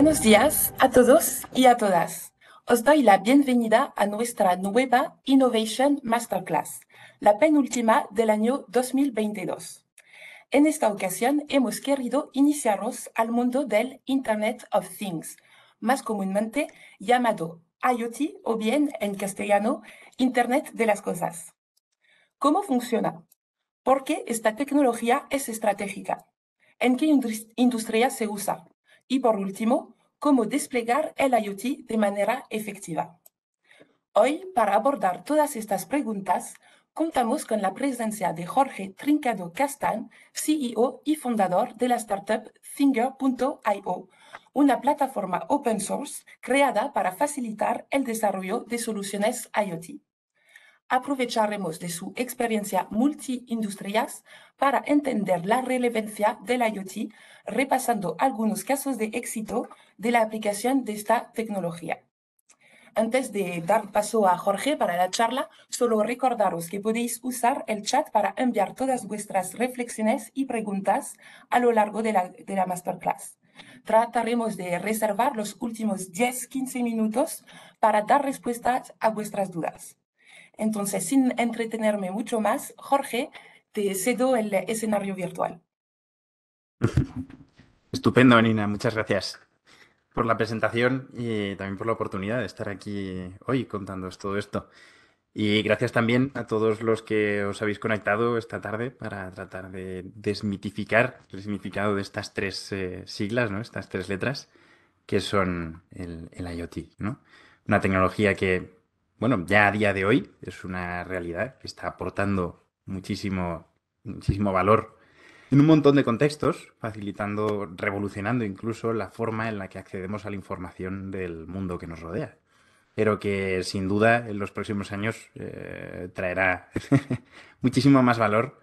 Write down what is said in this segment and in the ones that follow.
Buenos días a todos y a todas. Os doy la bienvenida a nuestra nueva Innovation Masterclass, la penúltima del año 2022. En esta ocasión hemos querido iniciaros al mundo del Internet of Things, más comúnmente llamado IoT o bien en castellano Internet de las Cosas. ¿Cómo funciona? ¿Por qué esta tecnología es estratégica? ¿En qué industria se usa? Y por último, cómo desplegar el IoT de manera efectiva. Hoy, para abordar todas estas preguntas, contamos con la presencia de Jorge Trincado Castán, CEO y fundador de la startup Finger.io, una plataforma open source creada para facilitar el desarrollo de soluciones IoT. Aprovecharemos de su experiencia multiindustriales para entender la relevancia del IoT repasando algunos casos de éxito de la aplicación de esta tecnología. Antes de dar paso a Jorge para la charla, solo recordaros que podéis usar el chat para enviar todas vuestras reflexiones y preguntas a lo largo de la, masterclass. Trataremos de reservar los últimos 10-15 minutos para dar respuestas a vuestras dudas. Entonces, sin entretenerme mucho más, Jorge, te cedo el escenario virtual. Estupendo, Nina. Muchas gracias por la presentación y también por la oportunidad de estar aquí hoy contándoos todo esto. Y gracias también a todos los que os habéis conectado esta tarde para tratar de desmitificar el significado de estas tres eh, siglas, ¿no? estas tres letras, que son el, el IoT. ¿no? Una tecnología que, bueno, ya a día de hoy es una realidad que está aportando muchísimo, muchísimo valor en un montón de contextos, facilitando, revolucionando incluso la forma en la que accedemos a la información del mundo que nos rodea, pero que sin duda en los próximos años eh, traerá muchísimo más valor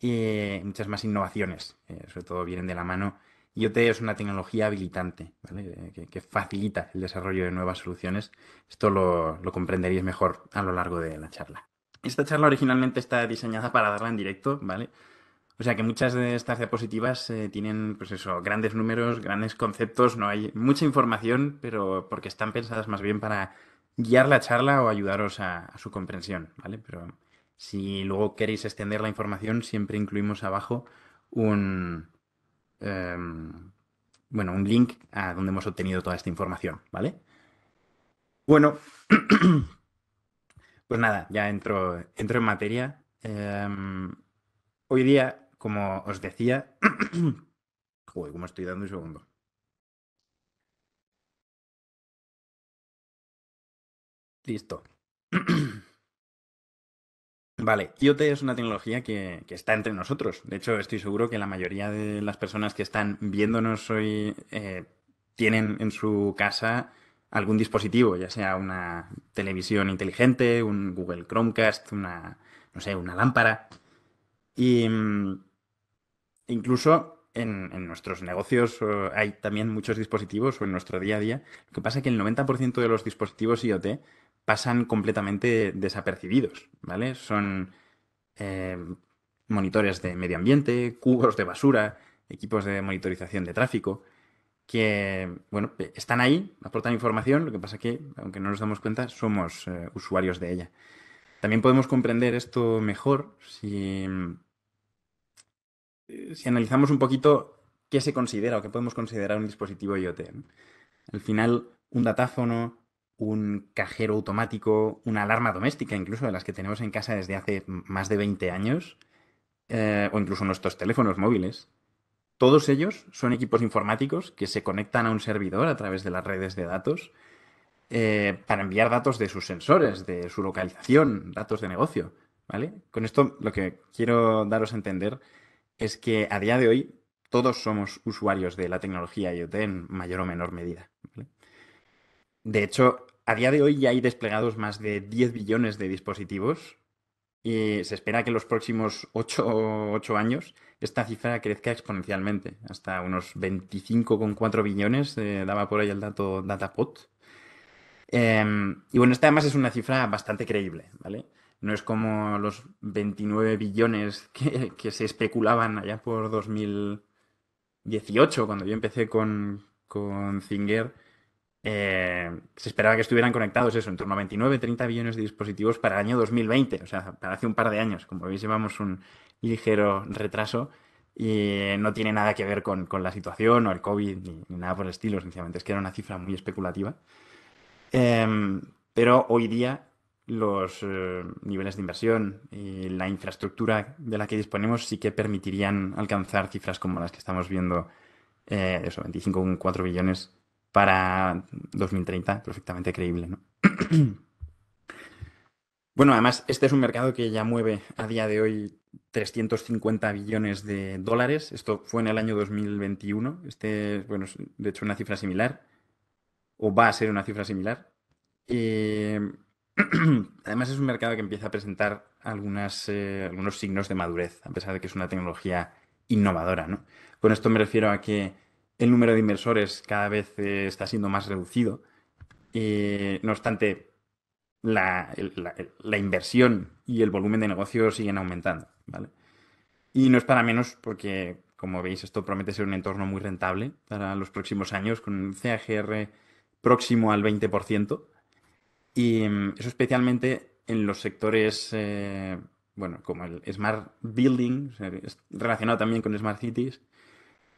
y muchas más innovaciones, eh, sobre todo vienen de la mano. IoT es una tecnología habilitante, eh, que, facilita el desarrollo de nuevas soluciones. Esto lo, lo comprenderéis mejor a lo largo de la charla. Esta charla originalmente está diseñada para darla en directo, ¿vale? O sea que muchas de estas diapositivas eh, tienen, pues eso, grandes números, grandes conceptos, no hay mucha información, pero porque están pensadas más bien para guiar la charla o ayudaros a, su comprensión, ¿vale? Pero si luego queréis extender la información, siempre incluimos abajo un, em, bueno, un link a donde hemos obtenido toda esta información, ¿vale? Bueno, pues nada, ya entro, entro en materia. Em, hoy día como os decía, joder, como estoy dando un segundo. Listo. Vale, IoT es una tecnología que, está entre nosotros. De hecho, estoy seguro que la mayoría de las personas que están viéndonos hoy eh, tienen en su casa algún dispositivo, ya sea una televisión inteligente, un Google Chromecast, una, no sé, una lámpara. Y mm, incluso en, nuestros negocios eh, hay también muchos dispositivos o en nuestro día a día. Lo que pasa es que el 90% de los dispositivos IoT pasan completamente desapercibidos, ¿vale? Son eh, monitores de medio ambiente, cubos de basura, equipos de monitorización de tráfico, que, bueno, eh, están ahí, aportan información, lo que pasa es que, aunque no nos damos cuenta, somos usuarios de ella. También podemos comprender esto mejor si eh, si analizamos un poquito qué se considera o qué podemos considerar un dispositivo IoT. Al final, un datáfono, un cajero automático, una alarma doméstica, incluso de las que tenemos en casa desde hace más de 20 años, eh, o incluso nuestros teléfonos móviles, todos ellos son equipos informáticos que se conectan a un servidor a través de las redes de datos eh, para enviar datos de sus sensores, de su localización, datos de negocio. ¿vale? Con esto lo que quiero daros a entender es que a día de hoy todos somos usuarios de la tecnología IoT en mayor o menor medida. De hecho, a día de hoy ya hay desplegados más de 10 billones de dispositivos y se espera que en los próximos 8, 8 años esta cifra crezca exponencialmente, hasta unos 25,4 billones, eh, daba por ahí el dato Datapod. Em, y bueno, esta además es una cifra bastante creíble, ¿vale? No es como los 29 billones que, se especulaban allá por 2018, cuando yo empecé con, Zinger. Eh, se esperaba que estuvieran conectados eso, en torno a 29, 30 billones de dispositivos para el año 2020, o sea, para hace un par de años. Como veis, llevamos un ligero retraso y no tiene nada que ver con, la situación o el COVID ni, nada por el estilo, sencillamente es que era una cifra muy especulativa. Em, pero hoy día los eh, niveles de inversión y la infraestructura de la que disponemos sí que permitirían alcanzar cifras como las que estamos viendo, eh, eso, 25,4 billones para 2030, perfectamente creíble, bueno, además, este es un mercado que ya mueve a día de hoy 350 billones de dólares. Esto fue en el año 2021. Este, bueno, de hecho una cifra similar, o va a ser una cifra similar. Eh, Además es un mercado que empieza a presentar eh, algunos signos de madurez, a pesar de que es una tecnología innovadora. ¿no? Con esto me refiero a que el número de inversores cada vez eh, está siendo más reducido. Eh, no obstante, la, inversión y el volumen de negocio siguen aumentando. Y no es para menos porque, como veis, esto promete ser un entorno muy rentable para los próximos años, con un CAGR próximo al 20% y mm, eso especialmente en los sectores, eh, bueno, como el Smart Building, relacionado también con Smart Cities,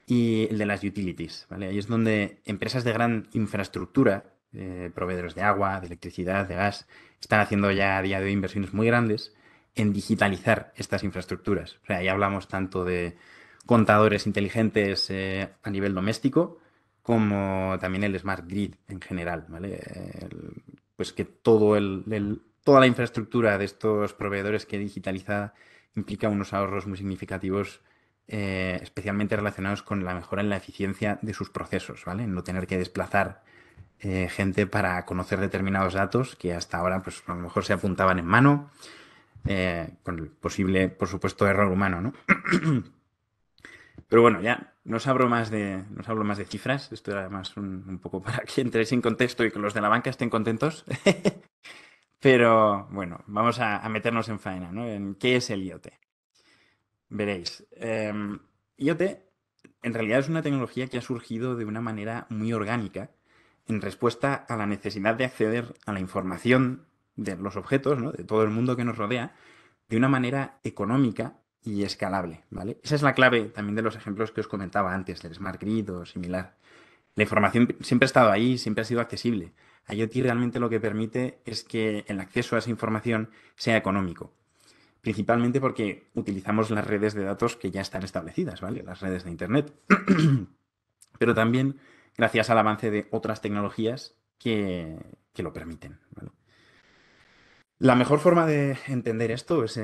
y el de las utilities, ¿vale? Ahí es donde empresas de gran infraestructura, eh, proveedores de agua, de electricidad, de gas, están haciendo ya a día de hoy inversiones muy grandes en digitalizar estas infraestructuras. O sea, ahí hablamos tanto de contadores inteligentes eh, a nivel doméstico, como también el smart grid en general, ¿vale? El pues que toda la infraestructura de estos proveedores que digitaliza implica unos ahorros muy significativos, eh, especialmente relacionados con la mejora en la eficiencia de sus procesos, ¿vale? no tener que desplazar eh, gente para conocer determinados datos que hasta ahora, pues a lo mejor se apuntaban en mano, eh, con el posible, por supuesto, error humano, ¿no? Pero bueno, ya no os, hablo más de, hablo más de cifras, esto era más un, poco para que entréis en contexto y que los de la banca estén contentos. Pero bueno, vamos a, meternos en faena, ¿no? En qué es el IoT. Veréis, em, IoT en realidad es una tecnología que ha surgido de una manera muy orgánica en respuesta a la necesidad de acceder a la información de los objetos, ¿no? de todo el mundo que nos rodea, de una manera económica y escalable, ¿vale? Esa es la clave también de los ejemplos que os comentaba antes, del Smart Grid o similar. La información siempre ha estado ahí, siempre ha sido accesible. IoT realmente lo que permite es que el acceso a esa información sea económico, principalmente porque utilizamos las redes de datos que ya están establecidas, ¿vale? Las redes de Internet. Pero también gracias al avance de otras tecnologías que, lo permiten. La mejor forma de entender esto es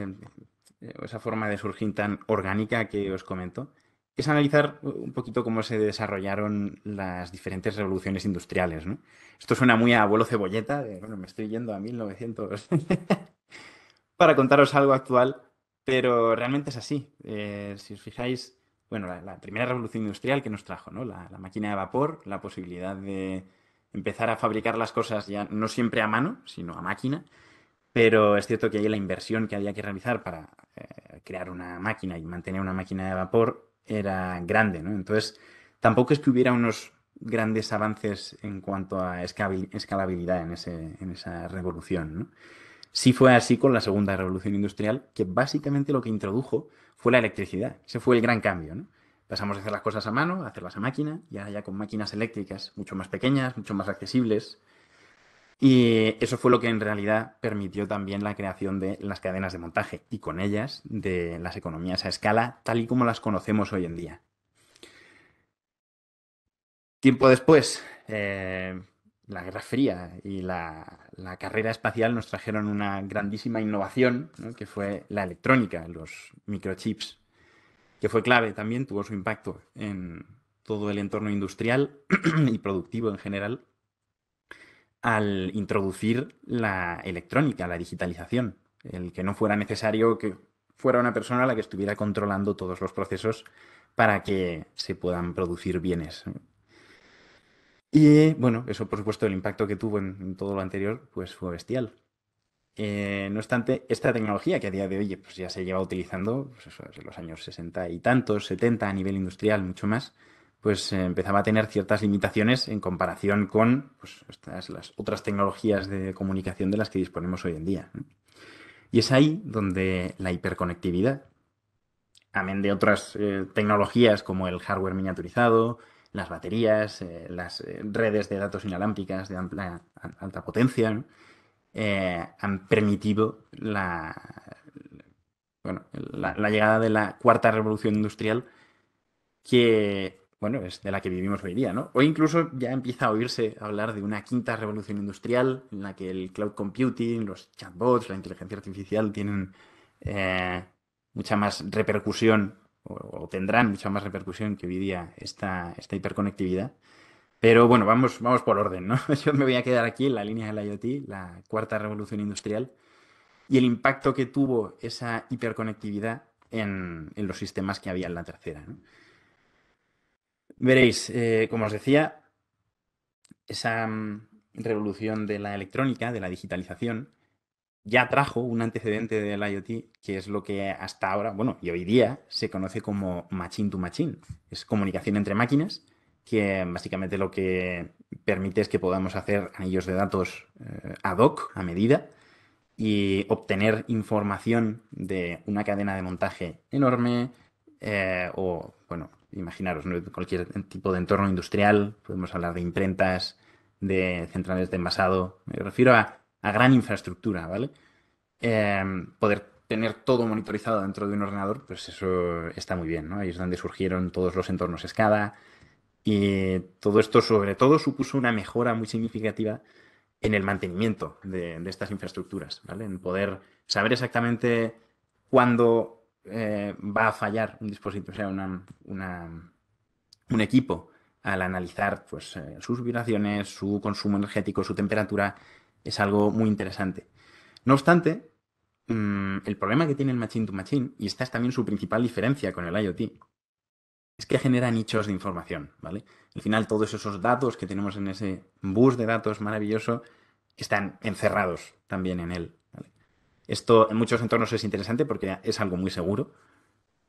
eh, esa forma de surgir tan orgánica que os comento, es analizar un poquito cómo se desarrollaron las diferentes revoluciones industriales. Esto suena muy a abuelo cebolleta, me estoy yendo a 1900 para contaros algo actual, pero realmente es así. Eh, si os fijáis, bueno, la, primera revolución industrial que nos trajo, ¿no? La, la, máquina de vapor, la posibilidad de empezar a fabricar las cosas ya no siempre a mano, sino a máquina, pero es cierto que ahí la inversión que había que realizar para eh, crear una máquina y mantener una máquina de vapor era grande, Entonces, tampoco es que hubiera unos grandes avances en cuanto a escalabilidad en, esa revolución, Sí fue así con la segunda revolución industrial, que básicamente lo que introdujo fue la electricidad. Ese fue el gran cambio, Pasamos a hacer las cosas a mano, a hacerlas a máquina, y ahora ya con máquinas eléctricas mucho más pequeñas, mucho más accesibles, y eso fue lo que en realidad permitió también la creación de las cadenas de montaje y con ellas de las economías a escala tal y como las conocemos hoy en día. Tiempo después, eh, la Guerra Fría y la, carrera espacial nos trajeron una grandísima innovación, que fue la electrónica, los microchips, que fue clave también, tuvo su impacto en todo el entorno industrial y productivo en general al introducir la electrónica, la digitalización, el que no fuera necesario que fuera una persona la que estuviera controlando todos los procesos para que se puedan producir bienes. Y bueno, eso por supuesto el impacto que tuvo en, todo lo anterior pues fue bestial. Eh, no obstante, esta tecnología que a día de hoy pues, ya se lleva utilizando en pues, los años 60 y tantos, 70 a nivel industrial, mucho más, pues eh, empezaba a tener ciertas limitaciones en comparación con pues, las otras tecnologías de comunicación de las que disponemos hoy en día. Y es ahí donde la hiperconectividad, amén de otras eh, tecnologías como el hardware miniaturizado, las baterías, eh, las redes de datos inalámbricas de alta potencia, han permitido la, la, llegada de la cuarta revolución industrial que bueno, es de la que vivimos hoy día, ¿no? Hoy incluso ya empieza a oírse hablar de una quinta revolución industrial en la que el cloud computing, los chatbots, la inteligencia artificial tienen eh, mucha más repercusión o, tendrán mucha más repercusión que hoy día esta, esta hiperconectividad. Pero bueno, vamos, vamos por orden, ¿no? Yo me voy a quedar aquí en la línea del IoT, la cuarta revolución industrial, y el impacto que tuvo esa hiperconectividad en, en los sistemas que había en la tercera, ¿no? Veréis, eh, como os decía, esa mm, revolución de la electrónica, de la digitalización, ya trajo un antecedente del IoT, que es lo que hasta ahora, bueno, y hoy día se conoce como machine to machine. Es comunicación entre máquinas, que básicamente lo que permite es que podamos hacer anillos de datos eh, ad hoc, a medida, y obtener información de una cadena de montaje enorme eh, o, bueno, imaginaros, cualquier tipo de entorno industrial, podemos hablar de imprentas, de centrales de envasado, me refiero a, gran infraestructura, ¿vale? Em, poder tener todo monitorizado dentro de un ordenador, pues eso está muy bien, ¿no? Ahí es donde surgieron todos los entornos SCADA y todo esto sobre todo supuso una mejora muy significativa en el mantenimiento de, de estas infraestructuras, ¿vale? En poder saber exactamente cuándo eh, va a fallar un dispositivo, o sea, un equipo al analizar pues, eh, sus vibraciones, su consumo energético, su temperatura, es algo muy interesante. No obstante, mm, el problema que tiene el Machine to Machine, y esta es también su principal diferencia con el IoT, es que genera nichos de información, ¿vale? Al final todos esos datos que tenemos en ese bus de datos maravilloso están encerrados también en él. Esto en muchos entornos es interesante porque es algo muy seguro,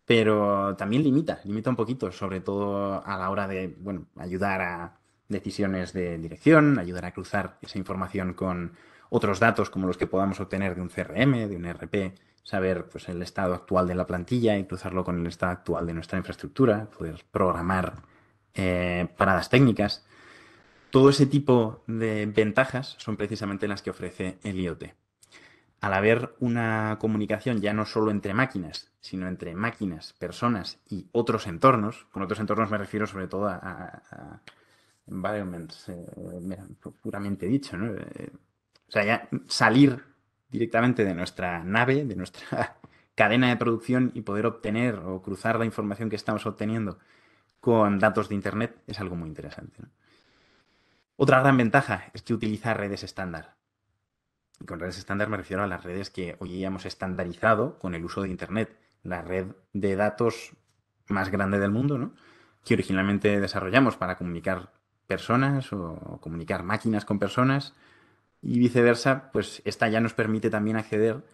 pero también limita, limita un poquito, sobre todo a la hora de ayudar a decisiones de dirección, ayudar a cruzar esa información con otros datos como los que podamos obtener de un CRM, de un RP, saber pues, el estado actual de la plantilla y cruzarlo con el estado actual de nuestra infraestructura, poder programar eh, paradas técnicas. Todo ese tipo de ventajas son precisamente las que ofrece el IoT al haber una comunicación ya no solo entre máquinas, sino entre máquinas, personas y otros entornos, con otros entornos me refiero sobre todo a, environments, eh, puramente dicho, eh, o sea, ya salir directamente de nuestra nave, de nuestra cadena de producción y poder obtener o cruzar la información que estamos obteniendo con datos de Internet es algo muy interesante. Otra gran ventaja es que utiliza redes estándar. Y con redes estándar me refiero a las redes que hoy ya hemos estandarizado con el uso de Internet, la red de datos más grande del mundo, ¿no? que originalmente desarrollamos para comunicar personas o comunicar máquinas con personas y viceversa, pues esta ya nos permite también acceder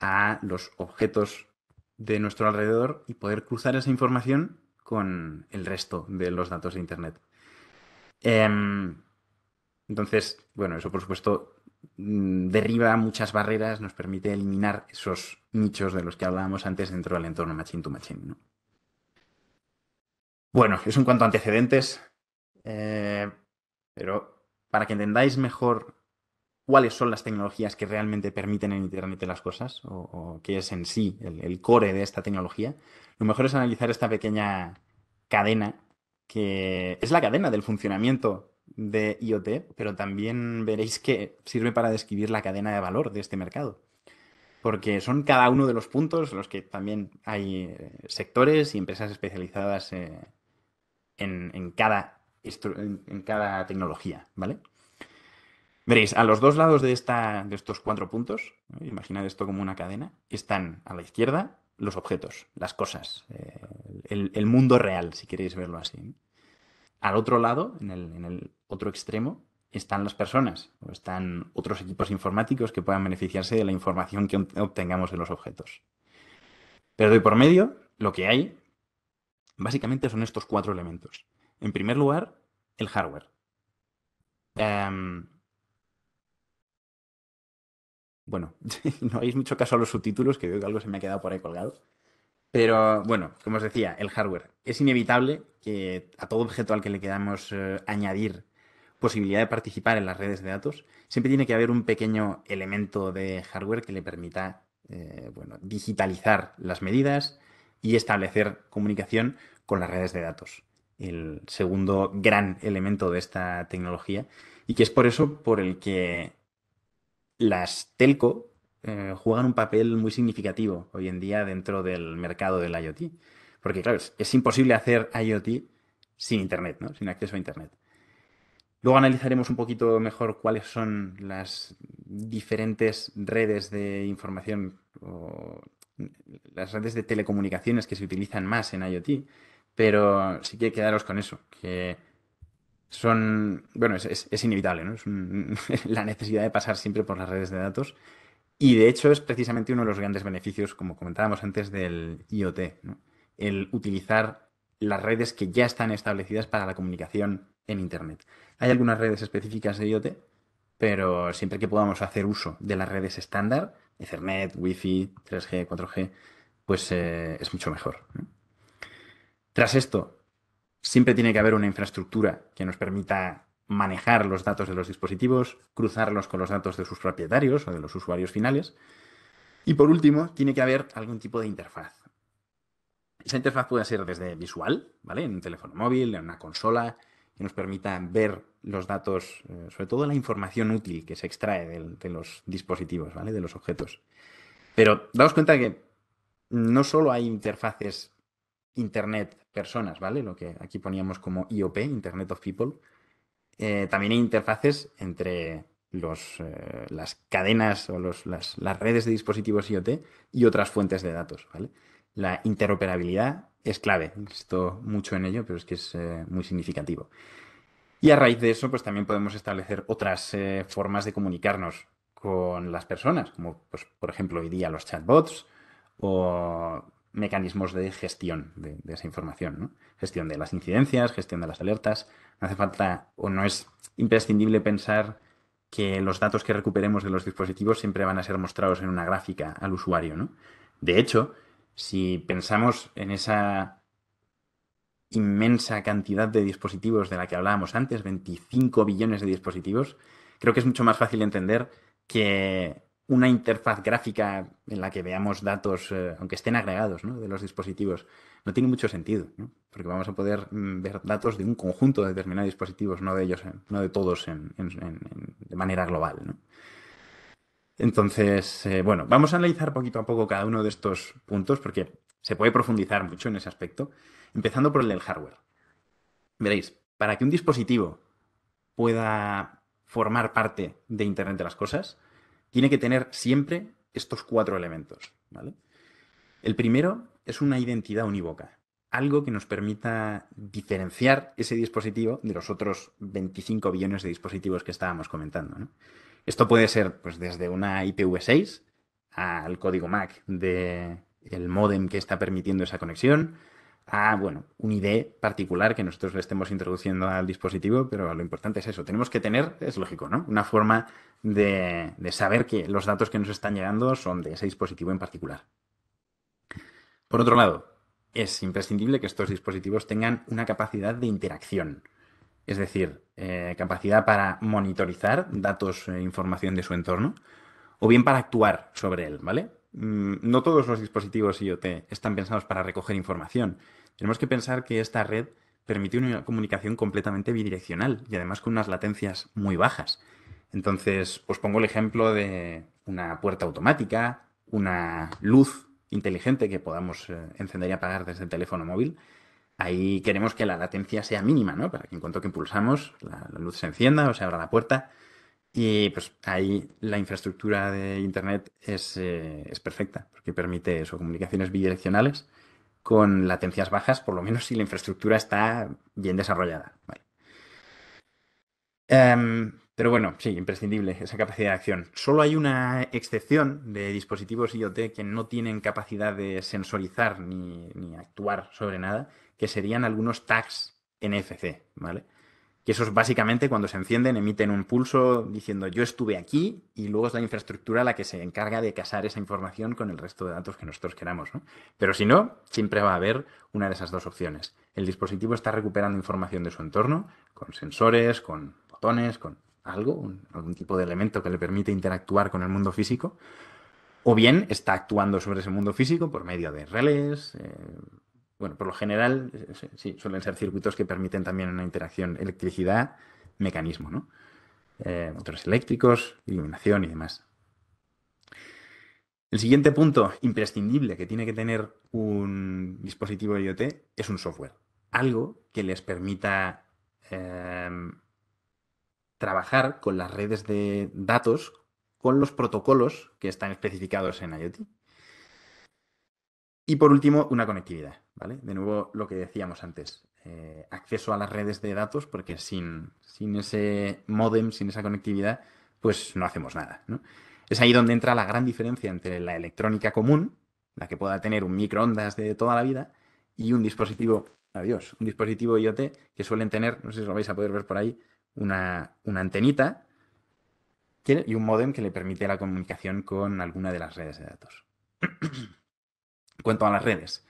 a los objetos de nuestro alrededor y poder cruzar esa información con el resto de los datos de Internet. Em, entonces, bueno, eso por supuesto Mm, derriba muchas barreras, nos permite eliminar esos nichos de los que hablábamos antes dentro del entorno machine to machine. Bueno, eso en cuanto a antecedentes, eh, pero para que entendáis mejor cuáles son las tecnologías que realmente permiten en Internet las Cosas o, qué es en sí el, core de esta tecnología, lo mejor es analizar esta pequeña cadena que es la cadena del funcionamiento de IoT, pero también veréis que sirve para describir la cadena de valor de este mercado. Porque son cada uno de los puntos los que también hay eh, sectores y empresas especializadas eh, en, cada cada tecnología, ¿vale? Veréis, a los dos lados de, de estos cuatro puntos, imaginad esto como una cadena, están a la izquierda los objetos, las cosas, eh, el, mundo real, si queréis verlo así. Al otro lado, en el, otro extremo, están las personas o están otros equipos informáticos que puedan beneficiarse de la información que obtengamos de los objetos. Pero de por medio, lo que hay básicamente son estos cuatro elementos. En primer lugar, el hardware. Em, bueno, no hagáis mucho caso a los subtítulos, que veo que algo se me ha quedado por ahí colgado. Pero bueno, como os decía, el hardware. Es inevitable que a todo objeto al que le queramos eh, añadir posibilidad de participar en las redes de datos, siempre tiene que haber un pequeño elemento de hardware que le permita eh, bueno, digitalizar las medidas y establecer comunicación con las redes de datos. El segundo gran elemento de esta tecnología y que es por eso por el que las telco eh, juegan un papel muy significativo hoy en día dentro del mercado del IoT. Porque, claro, es, imposible hacer IoT sin Internet, sin acceso a Internet. Luego analizaremos un poquito mejor cuáles son las diferentes redes de información o las redes de telecomunicaciones que se utilizan más en IoT, pero sí que quedaros con eso, que son, bueno, es, inevitable, Es la necesidad de pasar siempre por las redes de datos y de hecho es precisamente uno de los grandes beneficios, como comentábamos antes, del IoT, el utilizar las redes que ya están establecidas para la comunicación en Internet. Hay algunas redes específicas de IoT, pero siempre que podamos hacer uso de las redes estándar, Ethernet, Wi-Fi, 3G, 4G, pues eh, es mucho mejor. Tras esto, siempre tiene que haber una infraestructura que nos permita manejar los datos de los dispositivos, cruzarlos con los datos de sus propietarios o de los usuarios finales. Y por último, tiene que haber algún tipo de interfaz. Esa interfaz puede ser desde visual, ¿vale? En un teléfono móvil, en una consola, que nos permita ver los datos, eh, sobre todo la información útil que se extrae de, los dispositivos, ¿vale? De los objetos. Pero daos cuenta que no solo hay interfaces Internet personas, ¿vale? Lo que aquí poníamos como IOP, Internet of People, eh, también hay interfaces entre eh, las cadenas o las, redes de dispositivos IoT y otras fuentes de datos. La interoperabilidad es clave, insisto mucho en ello, pero es que es eh, muy significativo. Y a raíz de eso, pues también podemos establecer otras formas de comunicarnos con las personas, como pues, por ejemplo hoy día los chatbots o mecanismos de gestión de, esa información, Gestión de las incidencias, gestión de las alertas. No hace falta o no es imprescindible pensar que los datos que recuperemos de los dispositivos siempre van a ser mostrados en una gráfica al usuario, De hecho, si pensamos en esa inmensa cantidad de dispositivos de la que hablábamos antes, 25 billones de dispositivos, creo que es mucho más fácil entender que una interfaz gráfica en la que veamos datos, eh, aunque estén agregados, de los dispositivos, no tiene mucho sentido, porque vamos a poder mm, ver datos de un conjunto de determinados dispositivos, no de ellos, no de todos de manera global. Entonces, eh, bueno, vamos a analizar poquito a poco cada uno de estos puntos porque se puede profundizar mucho en ese aspecto, empezando por el del hardware. Veréis, para que un dispositivo pueda formar parte de Internet de las Cosas, tiene que tener siempre estos cuatro elementos. El primero es una identidad unívoca, algo que nos permita diferenciar ese dispositivo de los otros 25 billones de dispositivos que estábamos comentando. Esto puede ser pues, desde una IPv6 al código MAC del modem que está permitiendo esa conexión, a, bueno, un ID particular que nosotros le estemos introduciendo al dispositivo, pero lo importante es eso. Tenemos que tener, es lógico, ¿no? Una forma de, saber que los datos que nos están llegando son de ese dispositivo en particular. Por otro lado, es imprescindible que estos dispositivos tengan una capacidad de interacción, es decir, eh, capacidad para monitorizar datos e información de su entorno, o bien para actuar sobre él, ¿vale? Mm, no todos los dispositivos IoT están pensados para recoger información. Tenemos que pensar que esta red permite una comunicación completamente bidireccional y además con unas latencias muy bajas. Entonces, os pongo el ejemplo de una puerta automática, una luz inteligente que podamos eh, encender y apagar desde el teléfono móvil. Ahí queremos que la latencia sea mínima, ¿no? Para que en cuanto que pulsamos, la luz se encienda o se abra la puerta. Y pues ahí la infraestructura de Internet eh, es, perfecta, porque permite eso, comunicaciones bidireccionales con latencias bajas, por lo menos si la infraestructura está bien desarrollada. Em, pero bueno, sí, imprescindible esa capacidad de acción. Solo hay una excepción de dispositivos IoT que no tienen capacidad de sensorizar ni, ni actuar sobre nada, que serían algunos tags NFC, ¿vale? que es básicamente cuando se encienden emiten un pulso diciendo yo estuve aquí y luego es la infraestructura la que se encarga de casar esa información con el resto de datos que nosotros queramos. Pero si no, siempre va a haber una de esas dos opciones. El dispositivo está recuperando información de su entorno con sensores, con botones, con algo, algún tipo de elemento que le permite interactuar con el mundo físico. O bien está actuando sobre ese mundo físico por medio de relés, eh, bueno, por lo general, eh, sí, suelen ser circuitos que permiten también una interacción electricidad-mecanismo, ¿no? Eh, motores eléctricos, iluminación y demás. El siguiente punto imprescindible que tiene que tener un dispositivo IoT es un software. Algo que les permita em, trabajar con las redes de datos, con los protocolos que están especificados en IoT. Y por último, una conectividad, ¿vale? De nuevo, lo que decíamos antes, eh, acceso a las redes de datos, porque sin, sin ese modem, sin esa conectividad, pues no hacemos nada, Es ahí donde entra la gran diferencia entre la electrónica común, la que pueda tener un microondas de toda la vida, y un dispositivo, adiós, un dispositivo IoT que suelen tener, no sé si lo vais a poder ver por ahí, una, una antenita y un modem que le permite la comunicación con alguna de las redes de datos. cuento a las redes.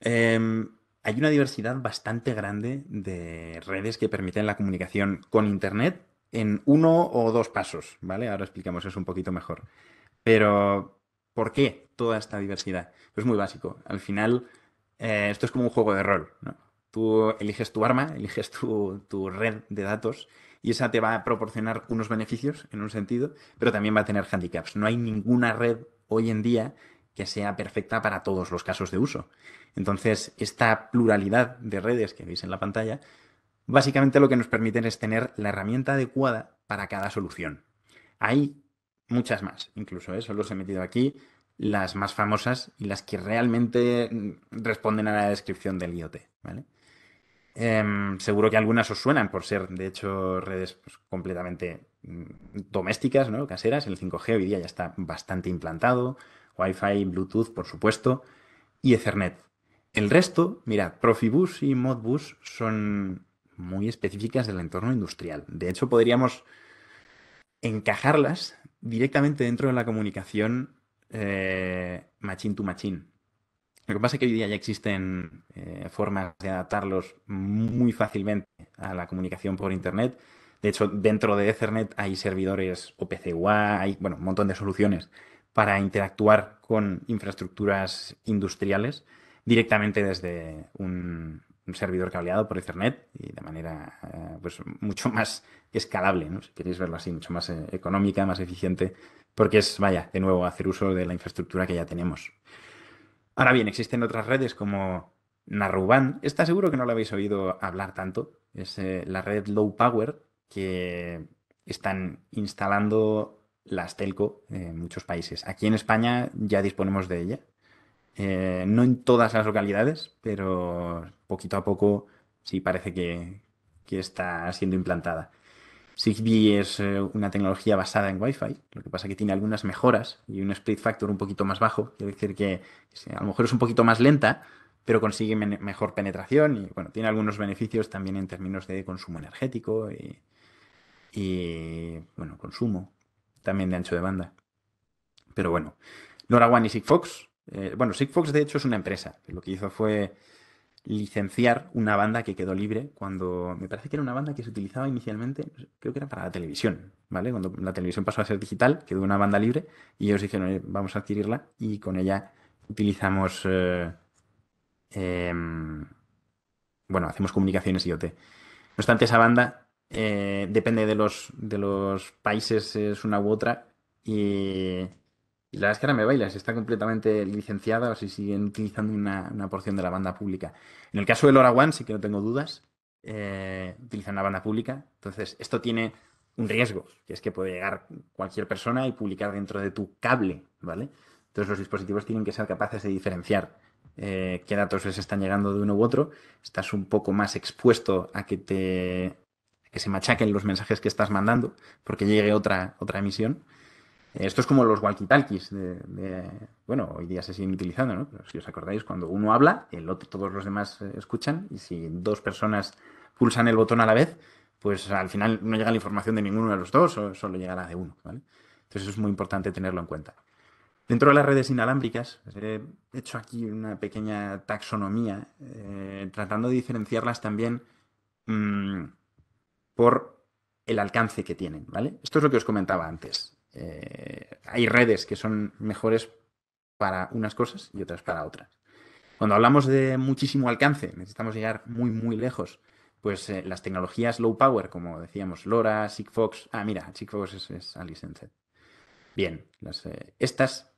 Em, hay una diversidad bastante grande de redes que permiten la comunicación con Internet en uno o dos pasos, ¿vale? Ahora explicamos eso un poquito mejor. Pero, ¿por qué toda esta diversidad? Es pues muy básico. Al final, eh, esto es como un juego de rol, Tú eliges tu arma, eliges tu, tu red de datos y esa te va a proporcionar unos beneficios en un sentido, pero también va a tener handicaps. No hay ninguna red hoy en día que sea perfecta para todos los casos de uso. Entonces, esta pluralidad de redes que veis en la pantalla, básicamente lo que nos permiten es tener la herramienta adecuada para cada solución. Hay muchas más, incluso, ¿eh? solo os he metido aquí las más famosas y las que realmente mm, responden a la descripción del IoT. Em, seguro que algunas os suenan por ser, de hecho, redes pues, completamente mm, domésticas, ¿no? caseras. El 5G hoy día ya está bastante implantado. Wi-Fi, Bluetooth, por supuesto, y Ethernet. El resto, mira, Profibus y Modbus son muy específicas del entorno industrial. De hecho, podríamos encajarlas directamente dentro de la comunicación eh, machine to machine. Lo que pasa es que hoy día ya existen eh, formas de adaptarlos muy fácilmente a la comunicación por Internet. De hecho, dentro de Ethernet hay servidores OPC UA, hay bueno, un montón de soluciones para interactuar con infraestructuras industriales directamente desde un, servidor cableado por Ethernet y de manera eh, pues mucho más escalable, si queréis verlo así, mucho más eh, económica, más eficiente, porque es, vaya, de nuevo, hacer uso de la infraestructura que ya tenemos. Ahora bien, existen otras redes como Naruban. Está seguro que no la habéis oído hablar tanto. Es eh, la red Low Power que están instalando las telco eh, en muchos países. Aquí en España ya disponemos de ella. Eh, no en todas las localidades, pero poquito a poco sí parece que, está siendo implantada. Zigbee es eh, una tecnología basada en Wi-Fi, lo que pasa que tiene algunas mejoras y un split factor un poquito más bajo, Quiero decir que a lo mejor es un poquito más lenta, pero consigue mejor penetración y bueno, tiene algunos beneficios también en términos de consumo energético y, y bueno, consumo también de ancho de banda. Pero bueno, LoRaWAN y Sigfox. Eh, bueno, Sigfox de hecho es una empresa lo que hizo fue licenciar una banda que quedó libre cuando me parece que era una banda que se utilizaba inicialmente, creo que era para la televisión, ¿vale? Cuando la televisión pasó a ser digital, quedó una banda libre y ellos dijeron, vamos a adquirirla y con ella utilizamos, eh, em, bueno, hacemos comunicaciones IoT. No obstante, esa banda eh, depende de los, de los países, es una u otra. Y, la verdad es que ahora me bailas, está completamente licenciada o si siguen utilizando una, porción de la banda pública. En el caso del Ora One sí que no tengo dudas, eh, utilizan la banda pública, entonces esto tiene un riesgo, que es que puede llegar cualquier persona y publicar dentro de tu cable, ¿vale? Entonces los dispositivos tienen que ser capaces de diferenciar eh, qué datos les están llegando de uno u otro, estás un poco más expuesto a que te que se machaquen los mensajes que estás mandando, porque llegue otra, otra emisión. Eh, esto es como los walkie-talkies. De, bueno, hoy día se siguen utilizando, ¿no? Pero si os acordáis, cuando uno habla, el otro, todos los demás eh, escuchan, y si dos personas pulsan el botón a la vez, pues al final no llega la información de ninguno de los dos, o solo llega la de uno, Entonces es muy importante tenerlo en cuenta. Dentro de las redes inalámbricas, eh, he hecho aquí una pequeña taxonomía, tratando de diferenciarlas también mm, por el alcance que tienen, ¿vale? Esto es lo que os comentaba antes. Eh, hay redes que son mejores para unas cosas y otras para otras. Cuando hablamos de muchísimo alcance, necesitamos llegar muy, muy lejos. Pues eh, las tecnologías low power, como decíamos, LoRa, Sigfox. Ah, mira, Sigfox es, es Alice Bien, eh, estas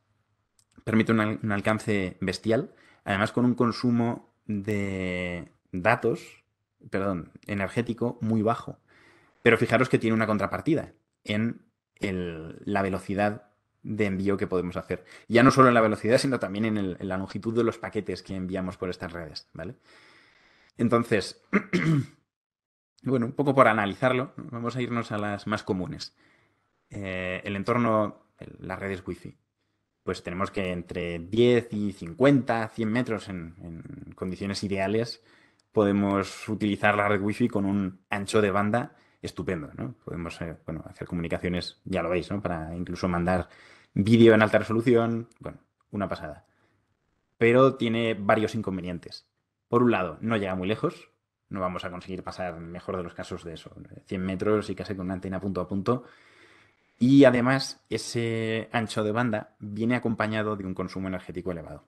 permiten un alcance bestial, además con un consumo de datos, perdón, energético muy bajo. Pero fijaros que tiene una contrapartida en la velocidad de envío que podemos hacer. Ya no solo en la velocidad, sino también en, la longitud de los paquetes que enviamos por estas redes, ¿vale? Entonces, bueno, un poco por analizarlo, vamos a irnos a las más comunes. Eh, el entorno, las redes Wi-Fi. pues tenemos que entre 10 y 50, 100 metros en, en, condiciones ideales podemos utilizar la red Wi-Fi con un ancho de banda estupendo, ¿no? Podemos eh, hacer comunicaciones, ya lo veis, ¿no? Para incluso mandar vídeo en alta resolución, bueno, una pasada. Pero tiene varios inconvenientes. Por un lado, no llega muy lejos, no vamos a conseguir pasar mejor de los casos de eso, 100 metros y casi con una antena punto a punto. Y además, ese ancho de banda viene acompañado de un consumo energético elevado.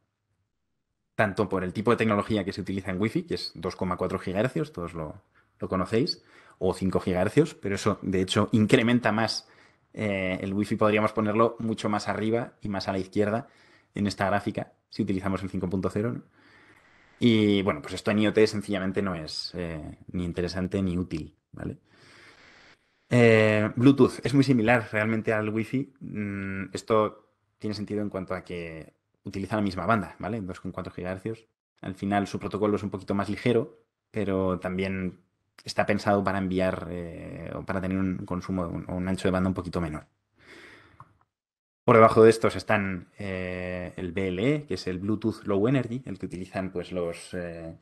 Tanto por el tipo de tecnología que se utiliza en Wi-Fi, que es 2,4 GHz, todos lo, lo conocéis, o 5 GHz, pero eso de hecho incrementa más. Eh, el Wi-Fi podríamos ponerlo mucho más arriba y más a la izquierda en esta gráfica, si utilizamos el 5.0. Y bueno, pues esto en IoT sencillamente no es eh, ni interesante ni útil, ¿vale? Eh, Bluetooth es muy similar realmente al Wi-Fi. Mm, esto tiene sentido en cuanto a que utiliza la misma banda, ¿vale? 2,4 GHz. Al final su protocolo es un poquito más ligero, pero también está pensado para enviar eh, o para tener un consumo o un, ancho de banda un poquito menor. Por debajo de estos están eh, el BLE, que es el Bluetooth Low Energy, el que utilizan pues los, eh,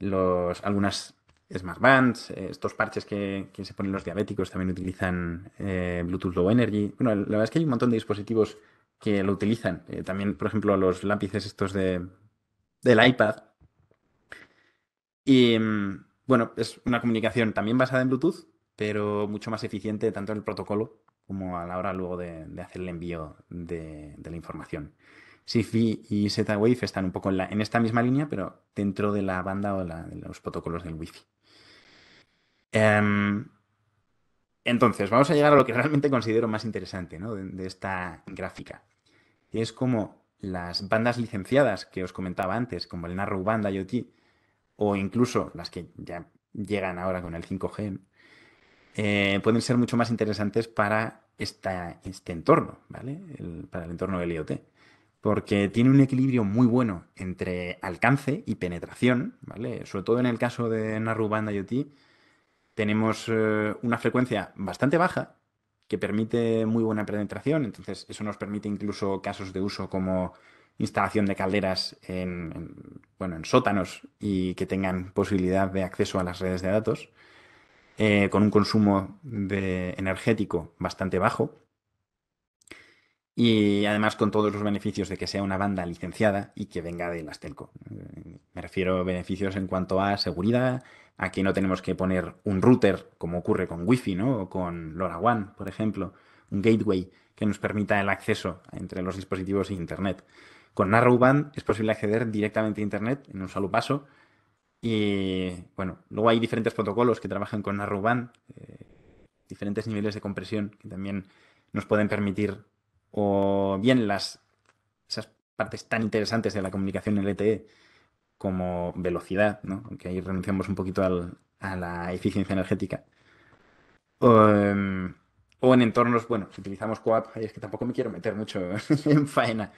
los algunas Smart Bands, estos parches que, que, se ponen los diabéticos también utilizan Bluetooth Low Energy. Bueno, la verdad es que hay un montón de dispositivos que lo utilizan. también, por ejemplo, los lápices estos de, del iPad. Y, mm, bueno, es una comunicación también basada en Bluetooth, pero mucho más eficiente tanto en el protocolo como a la hora luego de, hacer el envío de, la información. SIFI y Z-Wave están un poco en, esta misma línea, pero dentro de la banda o de los protocolos del Wi-Fi. Em, entonces, vamos a llegar a lo que realmente considero más interesante de, esta gráfica. Es como las bandas licenciadas que os comentaba antes, como el Narrow Band IoT, o incluso las que ya llegan ahora con el 5G, eh, pueden ser mucho más interesantes para este entorno, ¿vale? para el entorno del IoT. Porque tiene un equilibrio muy bueno entre alcance y penetración, ¿vale? Sobre todo en el caso de Narrowband IoT, tenemos eh, una frecuencia bastante baja que permite muy buena penetración, entonces eso nos permite incluso casos de uso como instalación de calderas en, bueno, en sótanos y que tengan posibilidad de acceso a las redes de datos, eh, con un consumo energético bastante bajo y además con todos los beneficios de que sea una banda licenciada y que venga de las telco. Me refiero a beneficios en cuanto a seguridad, aquí no tenemos que poner un router como ocurre con Wi-Fi ¿no? o con LoRaWAN, por ejemplo, un gateway que nos permita el acceso entre los dispositivos e Internet. Con Narrowband es posible acceder directamente a Internet en un solo paso. Y bueno, luego hay diferentes protocolos que trabajan con Narrowband, eh, diferentes niveles de compresión que también nos pueden permitir o bien las, esas partes tan interesantes de la comunicación LTE e como velocidad, ¿no? aunque ahí renunciamos un poquito a la eficiencia energética. Em, o en entornos, bueno, si utilizamos Coap, es que tampoco me quiero meter mucho en faena,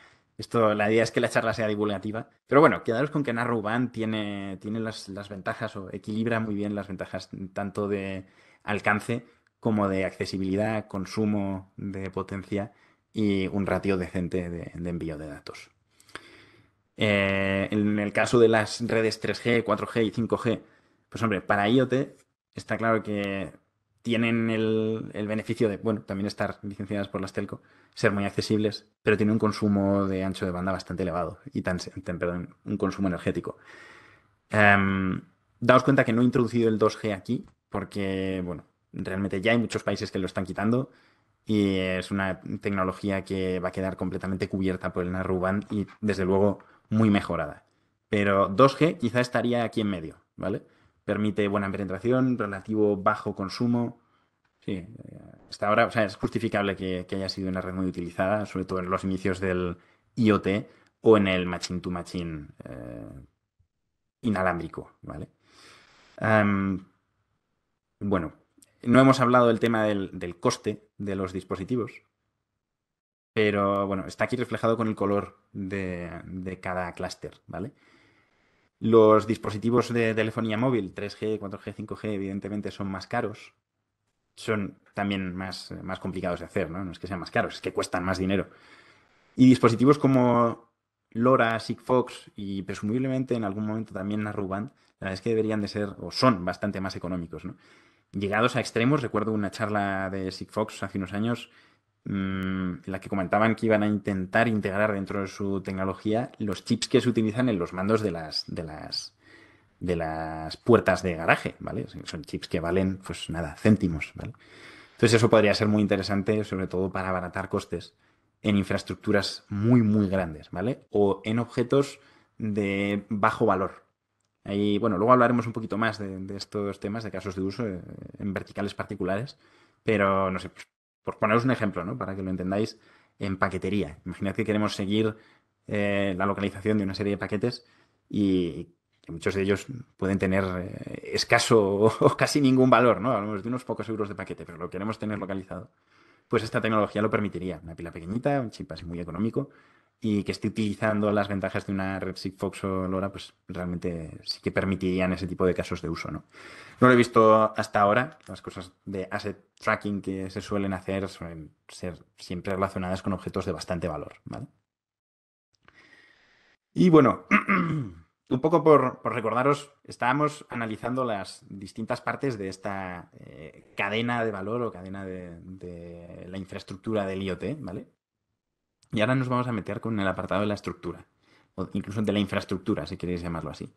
la idea es que la charla sea divulgativa. Pero bueno, quedaros con que Narrowband tiene, tiene las, ventajas o equilibra muy bien las ventajas tanto de alcance como de accesibilidad, consumo de potencia y un ratio decente de, envío de datos. Eh, en el caso de las redes 3G, 4G y 5G, pues hombre, para IoT está claro que tienen el, beneficio de, bueno, también estar licenciadas por las telco, ser muy accesibles, pero tienen un consumo de ancho de banda bastante elevado y tan, perdón, un consumo energético. Em, daos cuenta que no he introducido el 2G aquí porque, bueno, realmente ya hay muchos países que lo están quitando y es una tecnología que va a quedar completamente cubierta por el Narrowband y, desde luego, muy mejorada. Pero 2G quizá estaría aquí en medio, ¿vale? permite buena penetración, relativo bajo consumo. Sí, eh, hasta ahora es justificable que, haya sido una red muy utilizada, sobre todo en los inicios del IoT o en el machine to machine eh, inalámbrico, ¿vale? bueno, no hemos hablado del tema del, coste de los dispositivos, pero bueno, está aquí reflejado con el color de, de cada clúster, ¿vale? Los dispositivos de telefonía móvil, 3G, 4G, 5G, evidentemente son más caros, son también más, más complicados de hacer, ¿no? No es que sean más caros, es que cuestan más dinero. Y dispositivos como LoRa, Sigfox y presumiblemente en algún momento también Narrowband, la verdad es que deberían de ser o son bastante más económicos, ¿no? Llegados a extremos, recuerdo una charla de Sigfox hace unos años Mm, la que comentaban que iban a intentar integrar dentro de su tecnología los chips que se utilizan en los mandos de las, de las, de las puertas de garaje, ¿vale? Son chips que valen, pues nada, céntimos, Entonces eso podría ser muy interesante, sobre todo para abaratar costes en infraestructuras muy, muy grandes, ¿vale? O en objetos de bajo valor. Ahí, bueno, luego hablaremos un poquito más de, estos temas, de casos de uso eh, en verticales particulares, pero no sé, pues, por poneros un ejemplo, ¿no? Para que lo entendáis en paquetería. Imaginad que queremos seguir eh, la localización de una serie de paquetes y muchos de ellos pueden tener eh, escaso o, casi ningún valor, ¿no? Hablamos de unos pocos euros de paquete, pero lo queremos tener localizado pues esta tecnología lo permitiría. Una pila pequeñita, un chip así muy económico y que esté utilizando las ventajas de una Red Sigfox Fox o LoRa, pues realmente sí que permitirían ese tipo de casos de uso, ¿no? No lo he visto hasta ahora. Las cosas de asset tracking que se suelen hacer suelen ser siempre relacionadas con objetos de bastante valor, ¿vale? Y bueno, un poco por, recordaros, estábamos analizando las distintas partes de esta eh, cadena de valor o cadena de, la infraestructura del IoT, ¿vale? Y ahora nos vamos a meter con el apartado de la estructura, o incluso de la infraestructura, si queréis llamarlo así.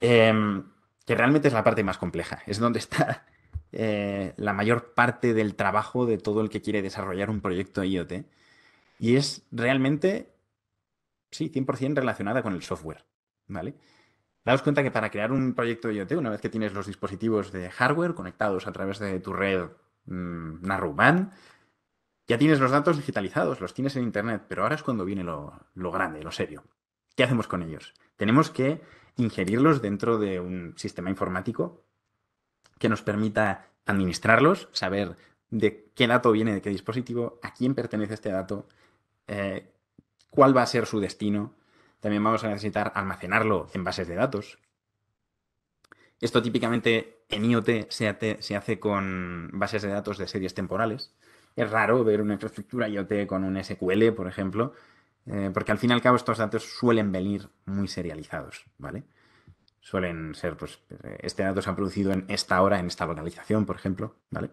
Em, que realmente es la parte más compleja, es donde está eh, la mayor parte del trabajo de todo el que quiere desarrollar un proyecto IoT. Y es realmente, sí, 100% relacionada con el software. ¿vale? Daos cuenta que para crear un proyecto de IoT, una vez que tienes los dispositivos de hardware conectados a través de tu red mmm, Narrowband, ya tienes los datos digitalizados, los tienes en Internet, pero ahora es cuando viene lo, grande, lo serio. ¿Qué hacemos con ellos? Tenemos que ingerirlos dentro de un sistema informático que nos permita administrarlos, saber de qué dato viene de qué dispositivo, a quién pertenece este dato, eh, cuál va a ser su destino, también vamos a necesitar almacenarlo en bases de datos. Esto típicamente en IoT se hace con bases de datos de series temporales. Es raro ver una infraestructura IoT con un SQL, por ejemplo, eh, porque al fin y al cabo estos datos suelen venir muy serializados, ¿vale? Suelen ser, pues, eh, este dato se ha producido en esta hora, en esta localización, por ejemplo, ¿vale?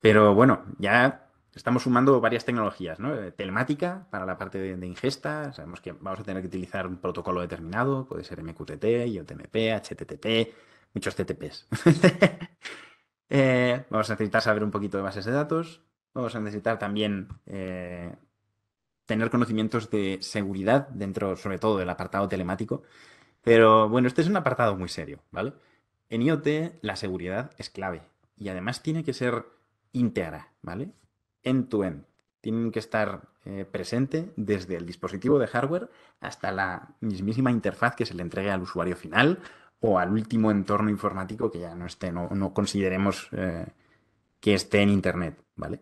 Pero bueno, ya estamos sumando varias tecnologías, ¿no? Eh, telemática para la parte de, ingesta, sabemos que vamos a tener que utilizar un protocolo determinado, puede ser MQTT, IOTMP, HTTP, muchos TTPs. Eh, vamos a necesitar saber un poquito de bases de datos, vamos a necesitar también eh, tener conocimientos de seguridad dentro, sobre todo, del apartado telemático. Pero bueno, este es un apartado muy serio, ¿vale? En IoT la seguridad es clave y además tiene que ser íntegra, ¿vale? end-to-end. Tienen que estar eh, presente desde el dispositivo de hardware hasta la mismísima interfaz que se le entregue al usuario final o al último entorno informático que ya no esté, no, consideremos eh, que esté en Internet, ¿vale?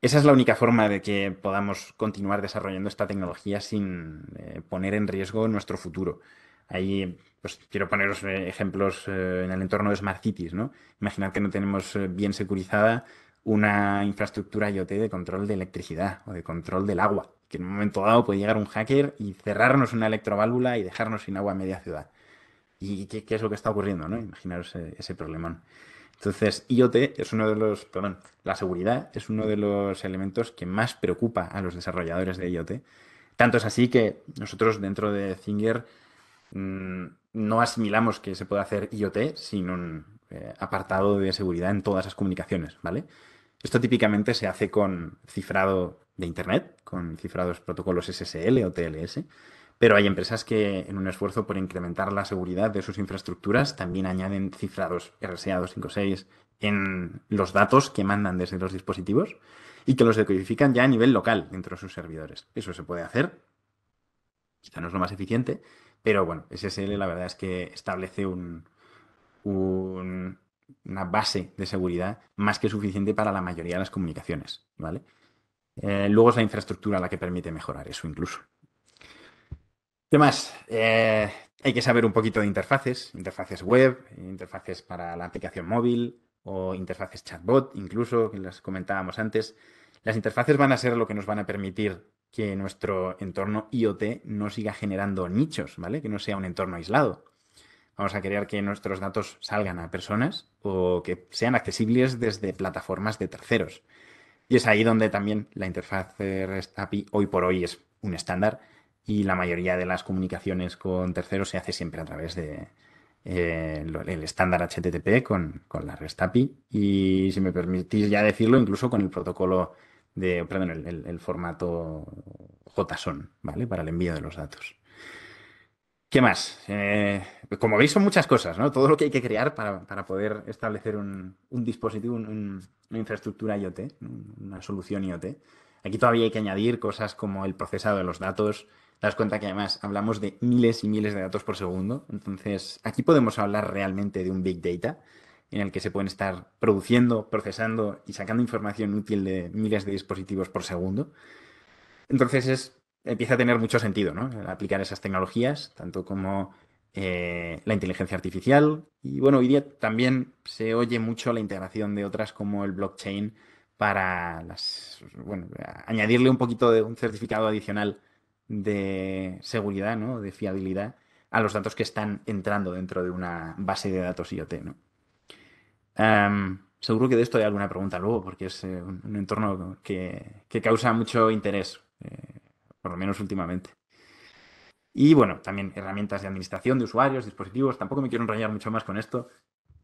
Esa es la única forma de que podamos continuar desarrollando esta tecnología sin eh, poner en riesgo nuestro futuro. Ahí, pues quiero poneros ejemplos en el entorno de Smart Cities, ¿no? Imaginad que no tenemos bien securizada una infraestructura IoT de control de electricidad o de control del agua, que en un momento dado puede llegar un hacker y cerrarnos una electroválvula y dejarnos sin agua en media ciudad. ¿Y qué, es lo que está ocurriendo? ¿no? Imaginaros e, ese, problemón. Entonces, IoT es uno de los, perdón, la seguridad es uno de los elementos que más preocupa a los desarrolladores de IoT. Tanto es así que nosotros dentro de Zinger mm, no asimilamos que se pueda hacer IoT sin un eh, apartado de seguridad en todas las comunicaciones, ¿vale? Esto típicamente se hace con cifrado de Internet, con cifrados protocolos SSL o TLS, pero hay empresas que en un esfuerzo por incrementar la seguridad de sus infraestructuras también añaden cifrados RSA 256 en los datos que mandan desde los dispositivos y que los decodifican ya a nivel local dentro de sus servidores. Eso se puede hacer, quizá no es lo más eficiente, pero bueno, SSL la verdad es que establece un, un una base de seguridad más que suficiente para la mayoría de las comunicaciones, ¿vale? Eh, luego es la infraestructura la que permite mejorar eso incluso. ¿Qué más? Eh, hay que saber un poquito de interfaces, interfaces web, interfaces para la aplicación móvil o interfaces chatbot, incluso, que las comentábamos antes. Las interfaces van a ser lo que nos van a permitir que nuestro entorno IoT no siga generando nichos, ¿vale? Que no sea un entorno aislado. Vamos a querer que nuestros datos salgan a personas o que sean accesibles desde plataformas de terceros. Y es ahí donde también la interfaz REST API hoy por hoy es un estándar y la mayoría de las comunicaciones con terceros se hace siempre a través del eh, estándar HTTP con, la REST API y si me permitís ya decirlo incluso con el protocolo de, perdón, el formato JSON, ¿vale? Para el envío de los datos. ¿Qué más? Eh, como veis, son muchas cosas, ¿no? Todo lo que hay que crear para, poder establecer un, dispositivo, una infraestructura IoT, una solución IoT. Aquí todavía hay que añadir cosas como el procesado de los datos. Te das cuenta que además hablamos de miles y miles de datos por segundo. Entonces, aquí podemos hablar realmente de un Big Data en el que se pueden estar produciendo, procesando y sacando información útil de miles de dispositivos por segundo. Entonces, es empieza a tener mucho sentido, ¿no? Aplicar esas tecnologías, tanto como eh, la inteligencia artificial. Y bueno, hoy día también se oye mucho la integración de otras como el blockchain para las, bueno, añadirle un poquito de un certificado adicional de seguridad, ¿no? De fiabilidad a los datos que están entrando dentro de una base de datos IoT, ¿no? seguro que de esto hay alguna pregunta luego, porque es eh, un, entorno que, causa mucho interés. Eh, por lo menos últimamente. Y bueno, también herramientas de administración de usuarios, dispositivos, tampoco me quiero enrollar mucho más con esto.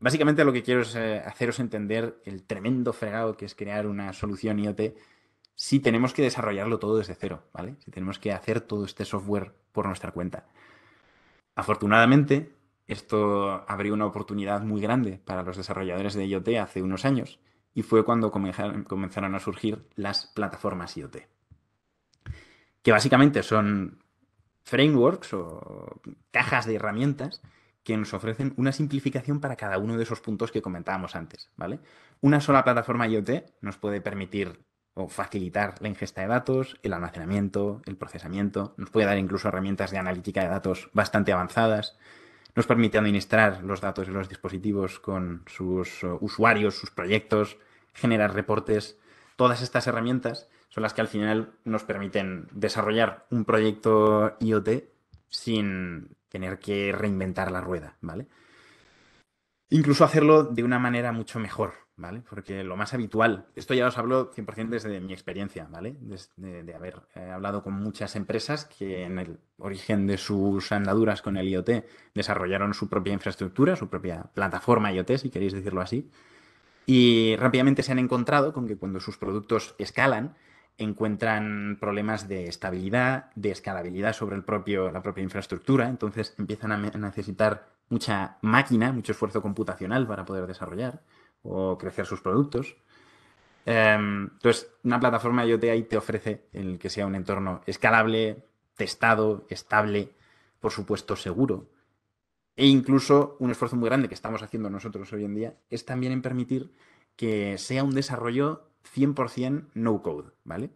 Básicamente lo que quiero es eh, haceros entender el tremendo fregado que es crear una solución IoT si tenemos que desarrollarlo todo desde cero, ¿vale? Si tenemos que hacer todo este software por nuestra cuenta. Afortunadamente, esto abrió una oportunidad muy grande para los desarrolladores de IoT hace unos años y fue cuando comenzaron a surgir las plataformas IoT que básicamente son frameworks o cajas de herramientas que nos ofrecen una simplificación para cada uno de esos puntos que comentábamos antes, ¿vale? Una sola plataforma IoT nos puede permitir o facilitar la ingesta de datos, el almacenamiento, el procesamiento, nos puede dar incluso herramientas de analítica de datos bastante avanzadas, nos permite administrar los datos de los dispositivos con sus usuarios, sus proyectos, generar reportes, todas estas herramientas son las que al final nos permiten desarrollar un proyecto IoT sin tener que reinventar la rueda, ¿vale? Incluso hacerlo de una manera mucho mejor, ¿vale? Porque lo más habitual, esto ya os hablo 100% desde mi experiencia, ¿vale? de haber eh, hablado con muchas empresas que en el origen de sus andaduras con el IoT desarrollaron su propia infraestructura, su propia plataforma IoT, si queréis decirlo así, y rápidamente se han encontrado con que cuando sus productos escalan, encuentran problemas de estabilidad, de escalabilidad sobre el propio, la propia infraestructura, entonces empiezan a necesitar mucha máquina, mucho esfuerzo computacional para poder desarrollar o crecer sus productos. Em, entonces, una plataforma IoT te ofrece el que sea un entorno escalable, testado, estable, por supuesto seguro. E incluso un esfuerzo muy grande que estamos haciendo nosotros hoy en día es también en permitir que sea un desarrollo 100% no code, ¿vale?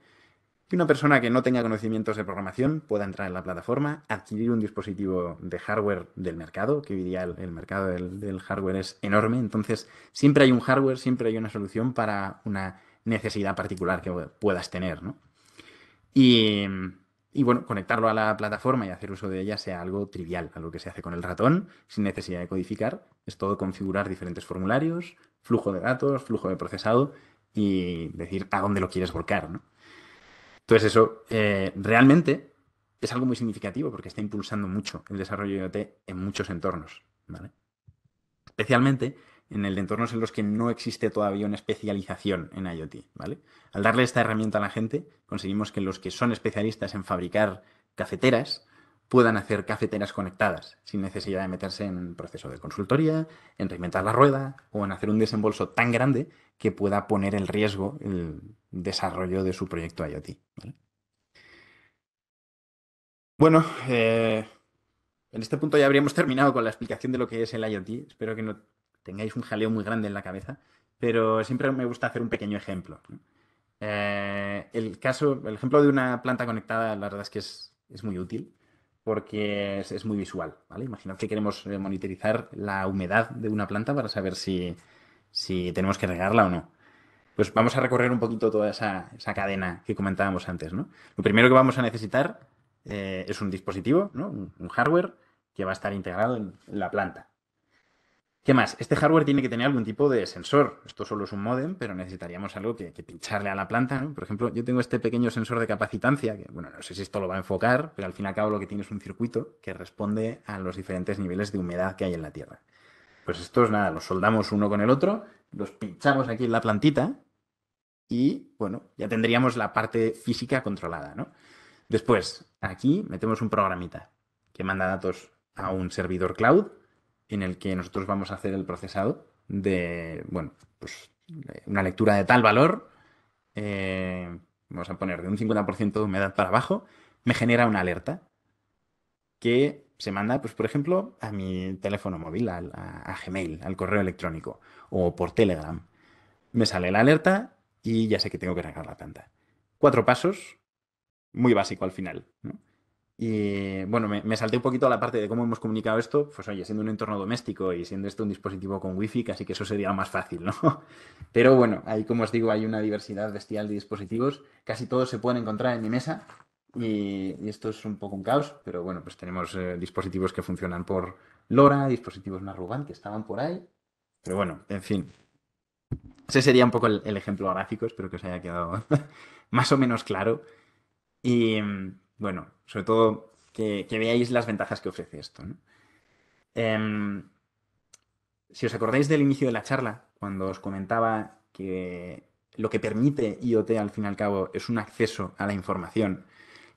Que una persona que no tenga conocimientos de programación pueda entrar en la plataforma, adquirir un dispositivo de hardware del mercado, que hoy día el, mercado del, hardware es enorme, entonces siempre hay un hardware, siempre hay una solución para una necesidad particular que puedas tener, ¿no? Y, y, bueno, conectarlo a la plataforma y hacer uso de ella sea algo trivial, algo que se hace con el ratón, sin necesidad de codificar. Es todo configurar diferentes formularios, flujo de datos, flujo de procesado, y decir a dónde lo quieres volcar, ¿no? Entonces eso eh, realmente es algo muy significativo porque está impulsando mucho el desarrollo de IoT en muchos entornos, ¿vale? Especialmente en el entornos en los que no existe todavía una especialización en IoT, ¿vale? Al darle esta herramienta a la gente, conseguimos que los que son especialistas en fabricar cafeteras puedan hacer cafeteras conectadas sin necesidad de meterse en un proceso de consultoría, en reinventar la rueda o en hacer un desembolso tan grande que pueda poner en riesgo el desarrollo de su proyecto IoT. Bueno, eh, en este punto ya habríamos terminado con la explicación de lo que es el IoT. Espero que no tengáis un jaleo muy grande en la cabeza, pero siempre me gusta hacer un pequeño ejemplo. Eh, el caso, el ejemplo de una planta conectada, la verdad es que es, es muy útil porque es, muy visual, ¿vale? Imaginad que queremos eh, monitorizar la humedad de una planta para saber si, tenemos que regarla o no. Pues vamos a recorrer un poquito toda esa, cadena que comentábamos antes, Lo primero que vamos a necesitar eh, es un dispositivo, ¿no? Un, hardware que va a estar integrado en la planta. ¿Qué más? Este hardware tiene que tener algún tipo de sensor. Esto solo es un modem, pero necesitaríamos algo que, pincharle a la planta. Por ejemplo, yo tengo este pequeño sensor de capacitancia, que bueno, no sé si esto lo va a enfocar, pero al fin y al cabo lo que tiene es un circuito que responde a los diferentes niveles de humedad que hay en la Tierra. Pues esto es nada, los soldamos uno con el otro, los pinchamos aquí en la plantita y, bueno, ya tendríamos la parte física controlada, ¿no? Después, aquí metemos un programita que manda datos a un servidor cloud en el que nosotros vamos a hacer el procesado de, bueno, pues una lectura de tal valor, eh, vamos a poner de un 50% de humedad para abajo, me genera una alerta que se manda, pues por ejemplo, a mi teléfono móvil, a, Gmail, al correo electrónico o por Telegram. Me sale la alerta y ya sé que tengo que arrancar la planta. Cuatro pasos, muy básico al final. ¿no? Y bueno, me, salté un poquito a la parte de cómo hemos comunicado esto. Pues oye, siendo un entorno doméstico y siendo esto un dispositivo con wifi, casi que eso sería más fácil, ¿no? Pero bueno, ahí como os digo, hay una diversidad bestial de dispositivos. Casi todos se pueden encontrar en mi mesa. Y, esto es un poco un caos, pero bueno, pues tenemos eh, dispositivos que funcionan por LoRa, dispositivos Narrowband que estaban por ahí. Pero bueno, en fin. Ese sería un poco el ejemplo gráfico, espero que os haya quedado más o menos claro. Y mm, bueno, sobre todo que, veáis las ventajas que ofrece esto. Em, si os acordáis del inicio de la charla, cuando os comentaba que lo que permite IoT al fin y al cabo es un acceso a la información.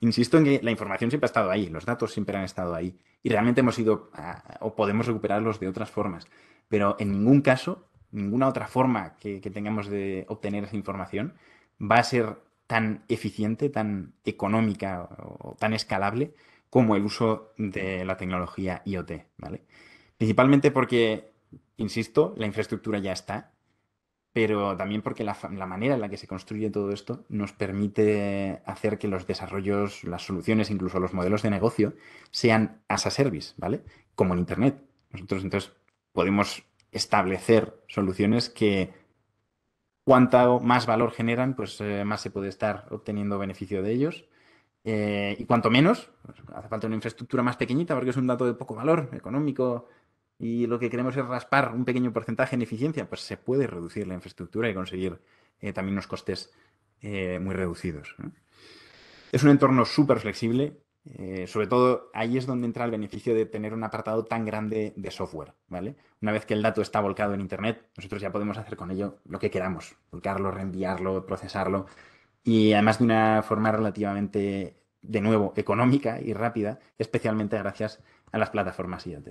Insisto en que la información siempre ha estado ahí, los datos siempre han estado ahí y realmente hemos ido o podemos recuperarlos de otras formas, pero en ningún caso, ninguna otra forma que, que tengamos de obtener esa información va a ser tan eficiente, tan económica o, tan escalable como el uso de la tecnología IoT, ¿vale? Principalmente porque, insisto, la infraestructura ya está, pero también porque la, manera en la que se construye todo esto nos permite hacer que los desarrollos, las soluciones, incluso los modelos de negocio sean as a service, ¿vale? Como en Internet. Nosotros entonces podemos establecer soluciones que Cuanto más valor generan, pues eh, más se puede estar obteniendo beneficio de ellos. Eh, y cuanto menos, pues, hace falta una infraestructura más pequeñita porque es un dato de poco valor económico y lo que queremos es raspar un pequeño porcentaje en eficiencia, pues se puede reducir la infraestructura y conseguir eh, también unos costes muy reducidos. Es un entorno súper flexible eh, sobre todo ahí es donde entra el beneficio de tener un apartado tan grande de software, ¿vale? Una vez que el dato está volcado en Internet, nosotros ya podemos hacer con ello lo que queramos, volcarlo, reenviarlo, procesarlo y además de una forma relativamente, de nuevo, económica y rápida, especialmente gracias a las plataformas IoT.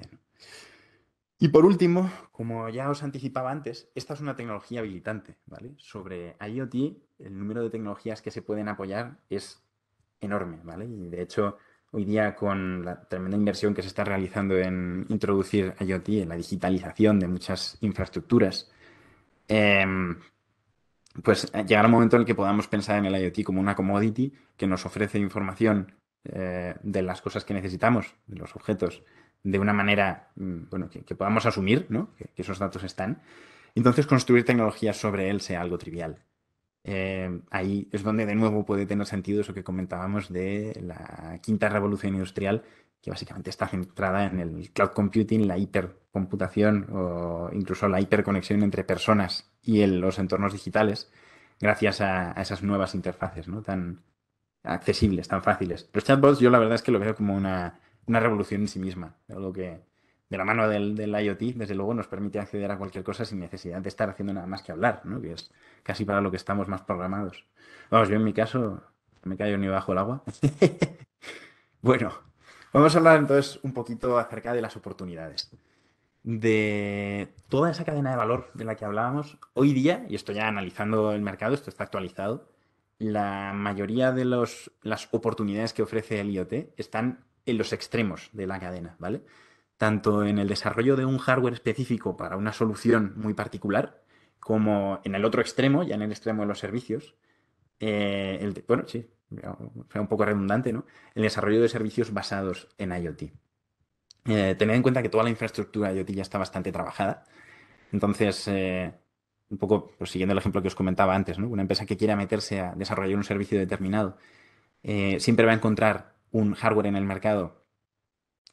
Y por último, como ya os anticipaba antes, esta es una tecnología habilitante, ¿vale? Sobre IoT, el número de tecnologías que se pueden apoyar es enorme, ¿vale? Y de hecho, hoy día con la tremenda inversión que se está realizando en introducir IoT, en la digitalización de muchas infraestructuras, em, pues eh, llegará un momento en el que podamos pensar en el IoT como una commodity que nos ofrece información eh, de las cosas que necesitamos, de los objetos, de una manera mm, que, podamos asumir ¿no? que, que esos datos están. Entonces construir tecnologías sobre él sea algo trivial. Eh, ahí es donde de nuevo puede tener sentido eso que comentábamos de la quinta revolución industrial, que básicamente está centrada en el cloud computing, la hipercomputación o incluso la hiperconexión entre personas y los entornos digitales, gracias a, esas nuevas interfaces ¿no? tan accesibles, tan fáciles. Los chatbots yo la verdad es que lo veo como una, una revolución en sí misma, algo que, de la mano del, IoT, desde luego nos permite acceder a cualquier cosa sin necesidad de estar haciendo nada más que hablar, ¿no? que es casi para lo que estamos más programados. Vamos, yo en mi caso me callo ni bajo el agua. bueno, vamos a hablar entonces un poquito acerca de las oportunidades. De toda esa cadena de valor de la que hablábamos, hoy día, y estoy ya analizando el mercado, esto está actualizado, la mayoría de las oportunidades que ofrece el IoT están en los extremos de la cadena, ¿vale? tanto en el desarrollo de un hardware específico para una solución muy particular, como en el otro extremo, ya en el extremo de los servicios, eh, el bueno, sí, sea un poco redundante, ¿no? El desarrollo de servicios basados en IoT. Eh, tened en cuenta que toda la infraestructura IoT ya está bastante trabajada. Entonces, eh, un poco pues, siguiendo el ejemplo que os comentaba antes, ¿no? Una empresa que quiera meterse a desarrollar un servicio determinado siempre va a encontrar un hardware en el mercado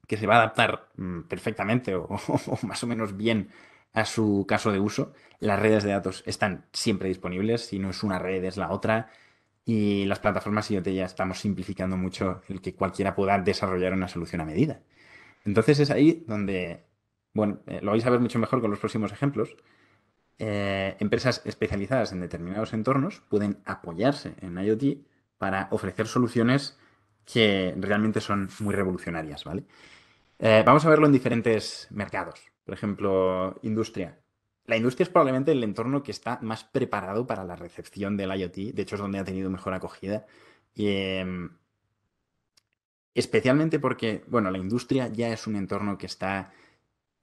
que se va a adaptar mm, perfectamente o, más o menos bien a su caso de uso. Las redes de datos están siempre disponibles, si no es una red es la otra. Y las plataformas IoT ya estamos simplificando mucho el que cualquiera pueda desarrollar una solución a medida. Entonces es ahí donde, bueno, eh, lo vais a ver mucho mejor con los próximos ejemplos. Eh, empresas especializadas en determinados entornos pueden apoyarse en IoT para ofrecer soluciones que realmente son muy revolucionarias, ¿vale? Eh, vamos a verlo en diferentes mercados. Por ejemplo, industria. La industria es probablemente el entorno que está más preparado para la recepción del IoT. De hecho, es donde ha tenido mejor acogida. Y, em, especialmente porque, bueno, la industria ya es un entorno que está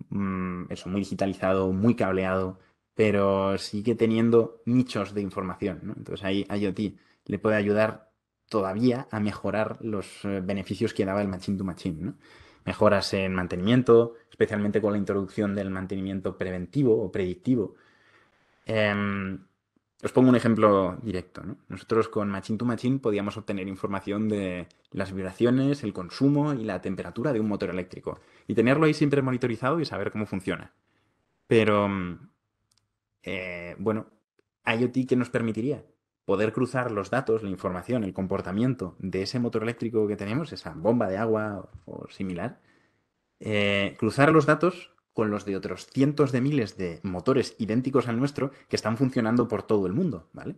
mm, eso, muy digitalizado, muy cableado, pero sigue teniendo nichos de información. Entonces ahí IoT le puede ayudar todavía a mejorar los eh, beneficios que daba el machine to machine. ¿no? mejoras en mantenimiento, especialmente con la introducción del mantenimiento preventivo o predictivo. Em, os pongo un ejemplo directo. ¿no? Nosotros con Machine to Machine podíamos obtener información de las vibraciones, el consumo y la temperatura de un motor eléctrico y tenerlo ahí siempre monitorizado y saber cómo funciona. Pero, em, eh, bueno, IoT, ¿qué nos permitiría? poder cruzar los datos, la información, el comportamiento de ese motor eléctrico que tenemos, esa bomba de agua o similar, eh, cruzar los datos con los de otros cientos de miles de motores idénticos al nuestro que están funcionando por todo el mundo, ¿vale?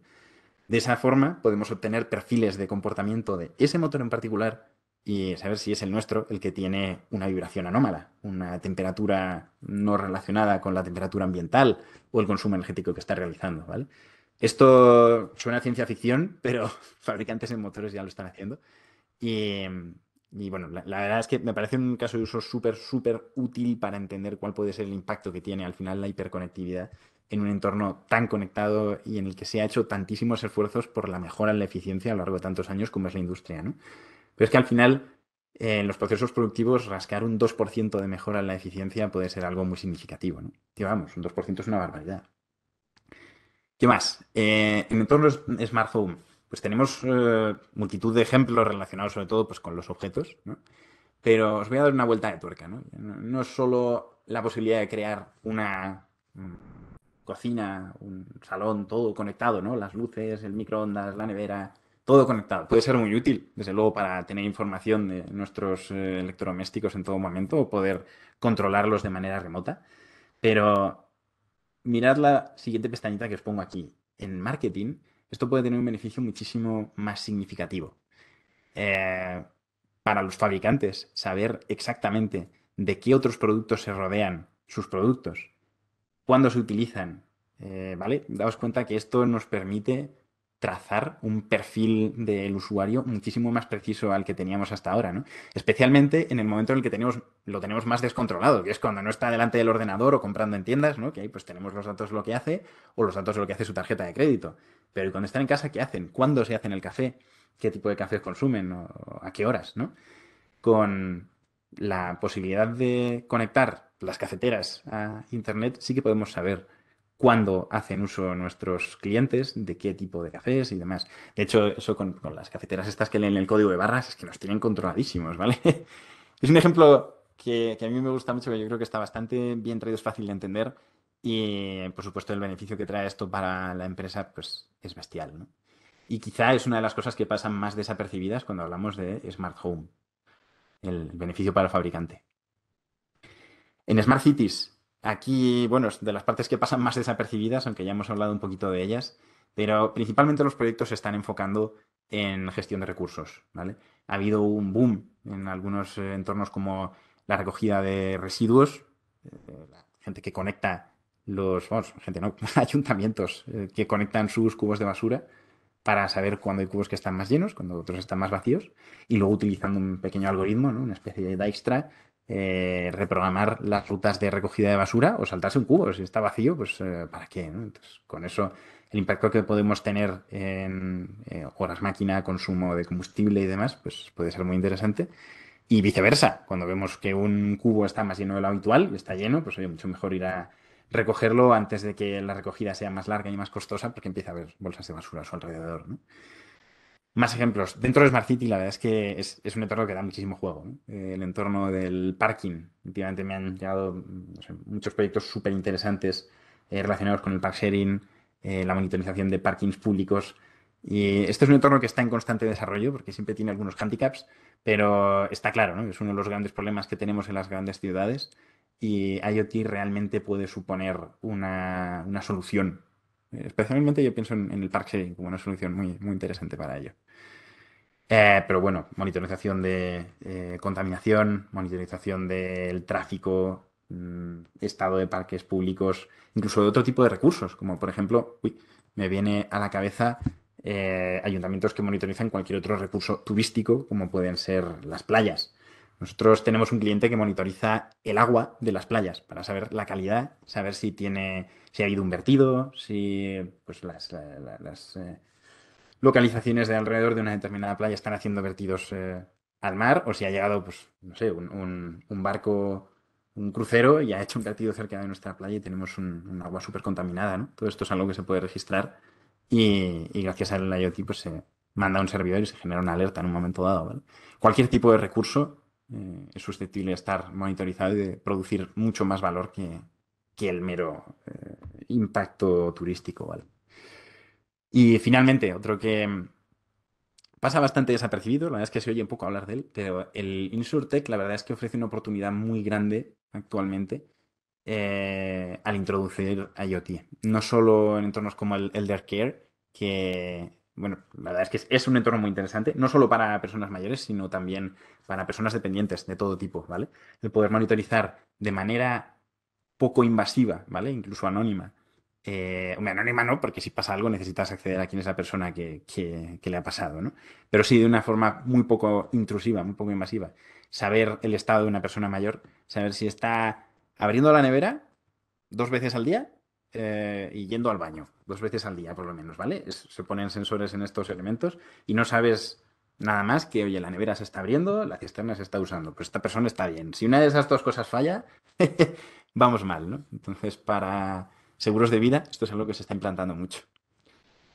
De esa forma podemos obtener perfiles de comportamiento de ese motor en particular y saber si es el nuestro el que tiene una vibración anómala, una temperatura no relacionada con la temperatura ambiental o el consumo energético que está realizando, ¿vale? Esto suena a ciencia ficción, pero fabricantes de motores ya lo están haciendo. Y, bueno, la, verdad es que me parece un caso de uso súper, súper útil para entender cuál puede ser el impacto que tiene al final la hiperconectividad en un entorno tan conectado y en el que se ha hecho tantísimos esfuerzos por la mejora en la eficiencia a lo largo de tantos años como es la industria. ¿no? Pero es que al final, en eh, los procesos productivos, rascar un 2% de mejora en la eficiencia puede ser algo muy significativo. ¿no? Y vamos, un 2% es una barbaridad. ¿Qué más? Eh, en entornos Smart Home, pues tenemos eh, multitud de ejemplos relacionados sobre todo pues, con los objetos, Pero os voy a dar una vuelta de tuerca, ¿no? es solo la posibilidad de crear una mm, cocina, un salón, todo conectado, ¿no? Las luces, el microondas, la nevera, todo conectado. Puede ser muy útil, desde luego, para tener información de nuestros eh, electrodomésticos en todo momento o poder controlarlos de manera remota. Pero mirad la siguiente pestañita que os pongo aquí. En marketing, esto puede tener un beneficio muchísimo más significativo. Eh, para los fabricantes, saber exactamente de qué otros productos se rodean sus productos, cuándo se utilizan, eh, ¿vale? Daos cuenta que esto nos permite trazar un perfil del usuario muchísimo más preciso al que teníamos hasta ahora, ¿no? Especialmente en el momento en el que tenemos, lo tenemos más descontrolado, que es cuando no está delante del ordenador o comprando en tiendas, ¿no? Que ahí pues tenemos los datos de lo que hace o los datos de lo que hace su tarjeta de crédito. Pero cuando están en casa, ¿qué hacen? ¿Cuándo se hacen el café? ¿Qué tipo de café consumen? ¿A qué horas? ¿no? Con la posibilidad de conectar las cafeteras a Internet, sí que podemos saber cuándo hacen uso nuestros clientes, de qué tipo de cafés y demás. De hecho, eso con, las cafeteras estas que leen el código de barras es que nos tienen controladísimos, ¿vale? es un ejemplo que, a mí me gusta mucho, que yo creo que está bastante bien traído, es fácil de entender y, por supuesto, el beneficio que trae esto para la empresa pues es bestial, ¿no? Y quizá es una de las cosas que pasan más desapercibidas cuando hablamos de Smart Home, el beneficio para el fabricante. En Smart Cities Aquí, bueno, de las partes que pasan más desapercibidas, aunque ya hemos hablado un poquito de ellas, pero principalmente los proyectos se están enfocando en gestión de recursos, ¿vale? Ha habido un boom en algunos eh, entornos como la recogida de residuos, eh, gente que conecta los, gente no, ayuntamientos eh, que conectan sus cubos de basura para saber cuándo hay cubos que están más llenos, cuando otros están más vacíos, y luego utilizando un pequeño algoritmo, una especie de dijkstra, eh, reprogramar las rutas de recogida de basura o saltarse un cubo. Si está vacío, pues eh, ¿para qué? Entonces, con eso, el impacto que podemos tener en eh, horas máquina, consumo de combustible y demás, pues puede ser muy interesante. Y viceversa, cuando vemos que un cubo está más lleno de lo habitual, está lleno, pues sería mucho mejor ir a recogerlo antes de que la recogida sea más larga y más costosa, porque empieza a haber bolsas de basura a su alrededor. ¿no? Más ejemplos. Dentro de Smart City, la verdad es que es, un entorno que da muchísimo juego. Eh, el entorno del parking. Últimamente me han llegado muchos proyectos súper interesantes eh, relacionados con el park sharing, eh, la monitorización de parkings públicos. Y este es un entorno que está en constante desarrollo porque siempre tiene algunos handicaps, pero está claro, ¿no? es uno de los grandes problemas que tenemos en las grandes ciudades y IoT realmente puede suponer una, una solución eh, especialmente yo pienso en, el park sharing como una solución muy, muy interesante para ello. Eh, pero bueno, monitorización de eh, contaminación, monitorización del tráfico, mm, estado de parques públicos, incluso de otro tipo de recursos, como por ejemplo, me viene a la cabeza ayuntamientos que monitorizan cualquier otro recurso turístico, como pueden ser las playas. Nosotros tenemos un cliente que monitoriza el agua de las playas para saber la calidad, saber si tiene, si ha habido un vertido, si pues las, eh, localizaciones de alrededor de una determinada playa están haciendo vertidos eh, al mar o si ha llegado, pues, no sé, un, barco, un crucero y ha hecho un vertido cerca de nuestra playa y tenemos un, agua súper contaminada, ¿no? Todo esto es algo que se puede registrar y, gracias al IoT pues se manda a un servidor y se genera una alerta en un momento dado, Cualquier tipo de recurso Mm, es susceptible de estar monitorizado y de producir mucho más valor que, el mero eh, impacto turístico. Y finalmente, otro que mm, pasa bastante desapercibido, la verdad es que se oye un poco hablar de él, pero el InsurTech la verdad es que ofrece una oportunidad muy grande actualmente eh, al introducir IoT. No solo en entornos como el Elder Care, que, bueno, la verdad es que es un entorno muy interesante, no solo para personas mayores, sino también para personas dependientes de todo tipo, ¿vale? El poder monitorizar de manera poco invasiva, ¿vale? Incluso anónima. Eh, anónima no, porque si pasa algo necesitas acceder a quién es la persona que, le ha pasado, ¿no? Pero sí de una forma muy poco intrusiva, muy poco invasiva. Saber el estado de una persona mayor, saber si está abriendo la nevera dos veces al día eh, y yendo al baño, dos veces al día por lo menos, ¿vale? se ponen sensores en estos elementos y no sabes Nada más que, oye, la nevera se está abriendo, la cisterna se está usando, pero esta persona está bien. Si una de esas dos cosas falla, vamos mal, ¿no? Entonces, para seguros de vida, esto es algo que se está implantando mucho.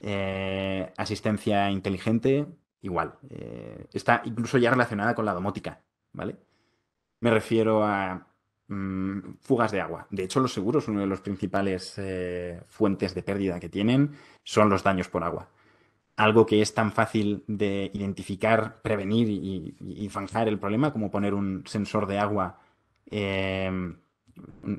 Eh, asistencia inteligente, igual. Eh, está incluso ya relacionada con la domótica, ¿vale? Me refiero a mm, fugas de agua. De hecho, los seguros, una de las principales eh, fuentes de pérdida que tienen son los daños por agua algo que es tan fácil de identificar, prevenir y, y, el problema como poner un sensor de agua, em,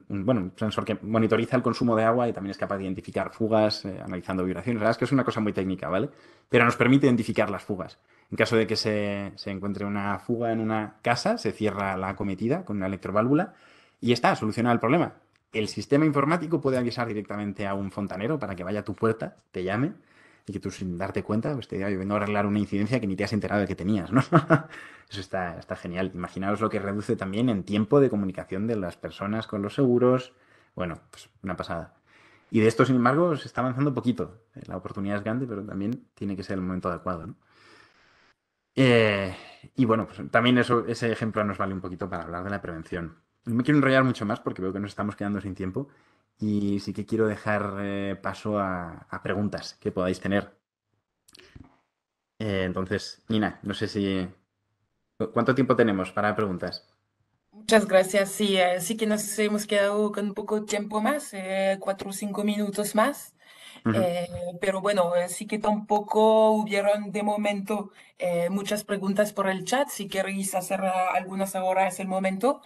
un, bueno, un sensor que monitoriza el consumo de agua y también es capaz de identificar fugas, eh, analizando vibraciones. La verdad es que es una cosa muy técnica, ¿vale? Pero nos permite identificar las fugas. En caso de que se, encuentre una fuga en una casa, se cierra la acometida con una electroválvula y está solucionado el problema. El sistema informático puede avisar directamente a un fontanero para que vaya a tu puerta, te llame y que tú sin darte cuenta, pues te yo vengo a arreglar una incidencia que ni te has enterado de que tenías, ¿no? Eso está, genial. Imaginaos lo que reduce también en tiempo de comunicación de las personas con los seguros. Bueno, pues una pasada. Y de esto, sin embargo, se está avanzando poquito. Eh, la oportunidad es grande, pero también tiene que ser el momento adecuado, ¿no? Eh, y bueno, pues también ese ejemplo nos vale un poquito para hablar de la prevención. No me quiero enrollar mucho más porque veo que nos estamos quedando sin tiempo y sí que quiero dejar eh, paso a, preguntas que podáis tener. Eh, entonces, Nina, no sé si... ¿Cuánto tiempo tenemos para preguntas? Muchas gracias. Sí, eh, sí que nos hemos quedado con poco tiempo más, cuatro o cinco minutos más. pero bueno, sí que tampoco hubieron de momento muchas preguntas por el chat. Si queréis hacer algunas ahora es el momento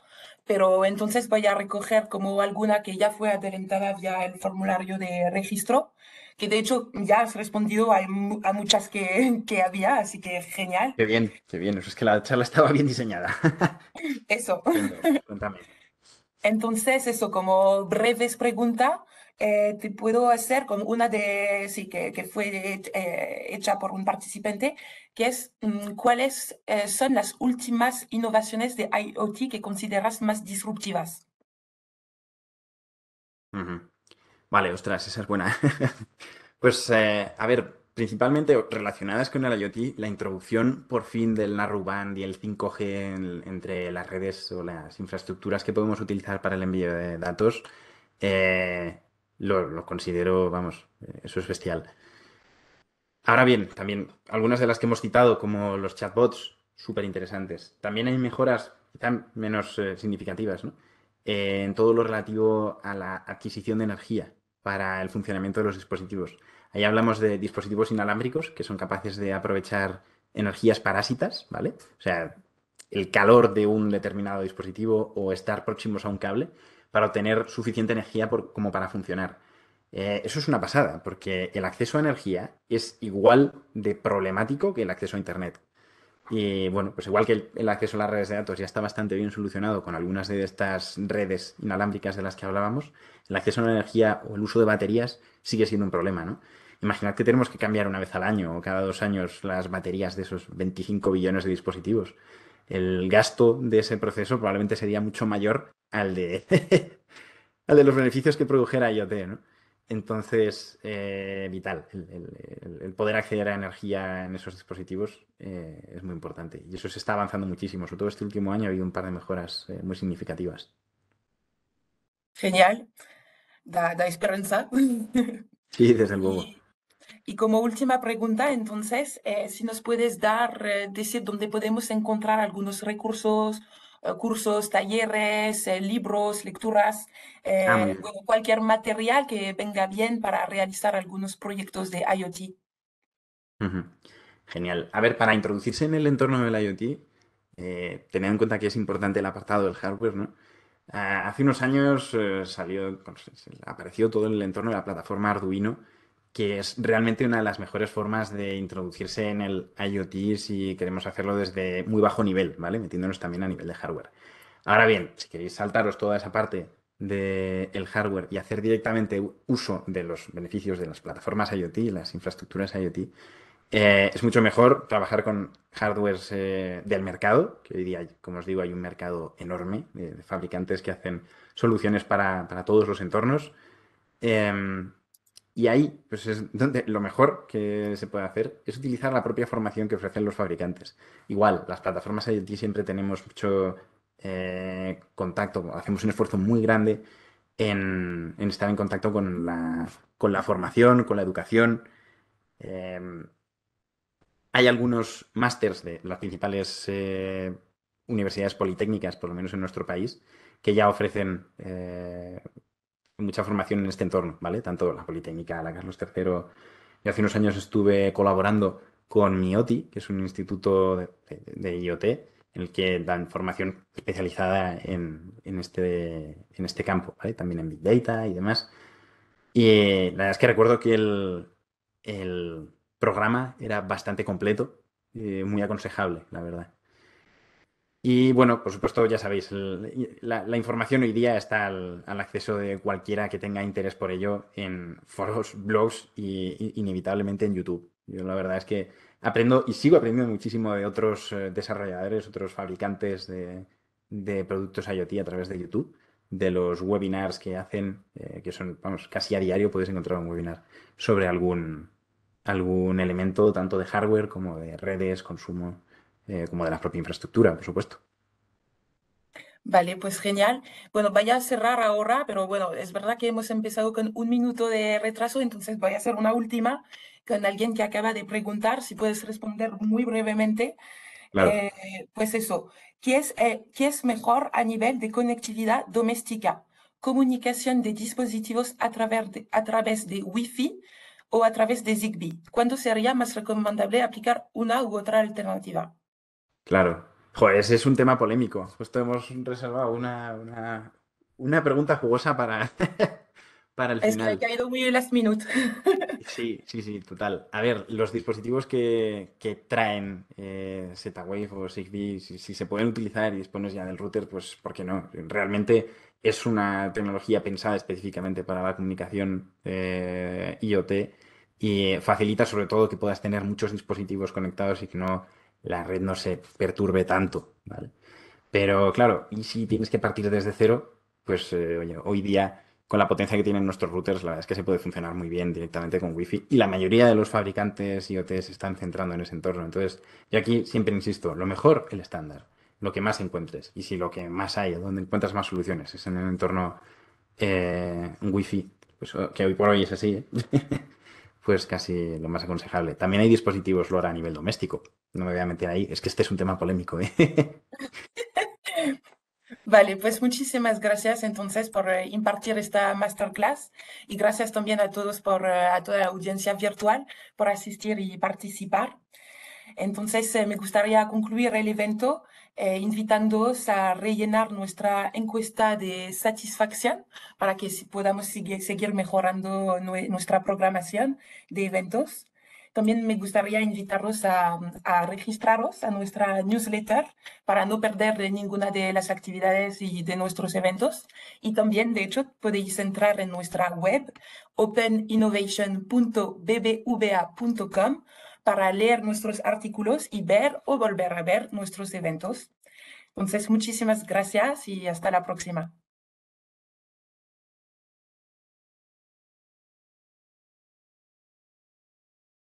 pero entonces voy a recoger como alguna que ya fue adelantada ya el formulario de registro, que de hecho ya has respondido a, muchas que, que, había, así que genial. Qué bien, qué bien, eso es que la charla estaba bien diseñada. Eso. Cuéntame. Entonces, eso, como breves preguntas, eh, te puedo hacer con una de, sí, que, que fue eh, hecha por un participante, que es mm, cuáles eh, son las últimas innovaciones de IoT que consideras más disruptivas. Vale, ostras, esa es buena. pues, a ver, principalmente relacionadas con el IoT, la introducción por fin del Narrowband y el 5G entre las redes o las infraestructuras que podemos utilizar para el envío de datos lo, considero, vamos, eh, eso es bestial. Ahora bien, también algunas de las que hemos citado, como los chatbots, súper interesantes. También hay mejoras quizá menos eh, significativas, eh, en todo lo relativo a la adquisición de energía para el funcionamiento de los dispositivos. Ahí hablamos de dispositivos inalámbricos que son capaces de aprovechar energías parásitas, ¿vale? O sea, el calor de un determinado dispositivo o estar próximos a un cable para obtener suficiente energía como para funcionar. Eh, eso es una pasada, porque el acceso a energía es igual de problemático que el acceso a Internet. Y bueno, pues igual que el, acceso a las redes de datos ya está bastante bien solucionado con algunas de estas redes inalámbricas de las que hablábamos, el acceso a la energía o el uso de baterías sigue siendo un problema, ¿no? Imaginad que tenemos que cambiar una vez al año o cada dos años las baterías de esos 25 billones de dispositivos el gasto de ese proceso probablemente sería mucho mayor al de, al de los beneficios que produjera IoT, ¿no? Entonces, eh, vital, el, poder acceder a energía en esos dispositivos eh, es muy importante. Y eso se está avanzando muchísimo. Sobre todo este último año ha habido un par de mejoras eh, muy significativas. Genial. Da, da esperanza. Sí, desde luego. Y como última pregunta, entonces, eh, si nos puedes dar, eh, decir dónde podemos encontrar algunos recursos, eh, cursos, talleres, libros, lecturas, ah, cualquier material que venga bien para realizar algunos proyectos de IoT. Genial. A ver, para introducirse en el entorno del IoT, tened en cuenta que es importante el apartado del hardware, ¿no? Ah, hace unos años salió, pues, apareció todo en el entorno de la plataforma Arduino que es realmente una de las mejores formas de introducirse en el IoT si queremos hacerlo desde muy bajo nivel, ¿vale? Metiéndonos también a nivel de hardware. Ahora bien, si queréis saltaros toda esa parte del hardware y hacer directamente uso de los beneficios de las plataformas IoT las infraestructuras IoT, eh, es mucho mejor trabajar con hardwares eh, del mercado, que hoy día, como os digo, hay un mercado enorme de, fabricantes que hacen soluciones para, todos los entornos. Em, y ahí, pues es donde lo mejor que se puede hacer es utilizar la propia formación que ofrecen los fabricantes. Igual, las plataformas IoT siempre tenemos mucho eh, contacto, hacemos un esfuerzo muy grande en, estar en contacto con la, con la, formación, con la educación. Em, hay algunos másters de las principales eh, universidades politécnicas, por lo menos en nuestro país, que ya ofrecen eh, mucha formación en este entorno, ¿vale? Tanto la Politécnica, la Carlos III. Yo hace unos años estuve colaborando con MIOTI, que es un instituto de, IoT, en el que dan formación especializada este, en, este, campo, ¿vale? También en Big Data y demás. Y eh, la verdad es que recuerdo que el, programa era bastante completo, eh, muy aconsejable, la verdad. Y bueno, por supuesto, ya sabéis, la, información hoy día está al, acceso de cualquiera que tenga interés por ello en foros, blogs e inevitablemente en YouTube. Yo la verdad es que aprendo y sigo aprendiendo muchísimo de otros eh, desarrolladores, otros fabricantes de, productos IoT a través de YouTube, de los webinars que hacen, eh, que son, vamos, casi a diario podéis encontrar un webinar sobre algún, algún elemento, tanto de hardware como de redes, consumo, eh, como de la propia infraestructura, por supuesto. Vale, pues genial. Bueno, vaya a cerrar ahora, pero bueno, es verdad que hemos empezado con un minuto de retraso, entonces voy a hacer una última con alguien que acaba de preguntar, si puedes responder muy brevemente. Eh, pues eso, eh, ¿qué es, mejor a nivel de conectividad doméstica? ¿Comunicación de dispositivos a través de, a través de Wi-Fi o a través de Zigbee? ¿Cuándo sería más recomendable aplicar una u otra alternativa? Claro. Joder, ese es un tema polémico. Justo pues hemos reservado una, pregunta jugosa para, el final. Es que ha caído muy last minute. sí, sí, sí, total. A ver, los dispositivos que, traen eh, Z-Wave o Zigbee, si, se pueden utilizar y dispones ya del router, pues ¿por qué no? Realmente es una tecnología pensada específicamente para la comunicación eh, IoT y facilita sobre todo que puedas tener muchos dispositivos conectados y que no la red no se perturbe tanto, ¿vale? Pero claro, y si tienes que partir desde cero, pues eh, hoy día con la potencia que tienen nuestros routers, la verdad es que se puede funcionar muy bien directamente con Wi-Fi. Y la mayoría de los fabricantes IoT se están centrando en ese entorno. Entonces, yo aquí siempre insisto, lo mejor el estándar, lo que más encuentres. Y si lo que más hay, donde encuentras más soluciones, es en el entorno WiFi, eh, Wi-Fi, pues, que hoy por hoy es así, ¿eh? pues casi lo más aconsejable. También hay dispositivos LoRa a nivel doméstico. No me voy a meter ahí, es que este es un tema polémico. ¿eh? Vale, pues muchísimas gracias entonces por eh, impartir esta masterclass y gracias también a todos por eh, a toda la audiencia virtual por asistir y participar. Entonces me gustaría concluir el evento eh, invitándoos a rellenar nuestra encuesta de satisfacción para que podamos seguir, mejorando nuestra programación de eventos. También me gustaría invitaros a, a, registraros a nuestra newsletter para no perder ninguna de las actividades y de nuestros eventos. Y también, de hecho, podéis entrar en nuestra web openinnovation.bbva.com para leer nuestros artículos y ver o volver a ver nuestros eventos. Entonces, muchísimas gracias y hasta la próxima.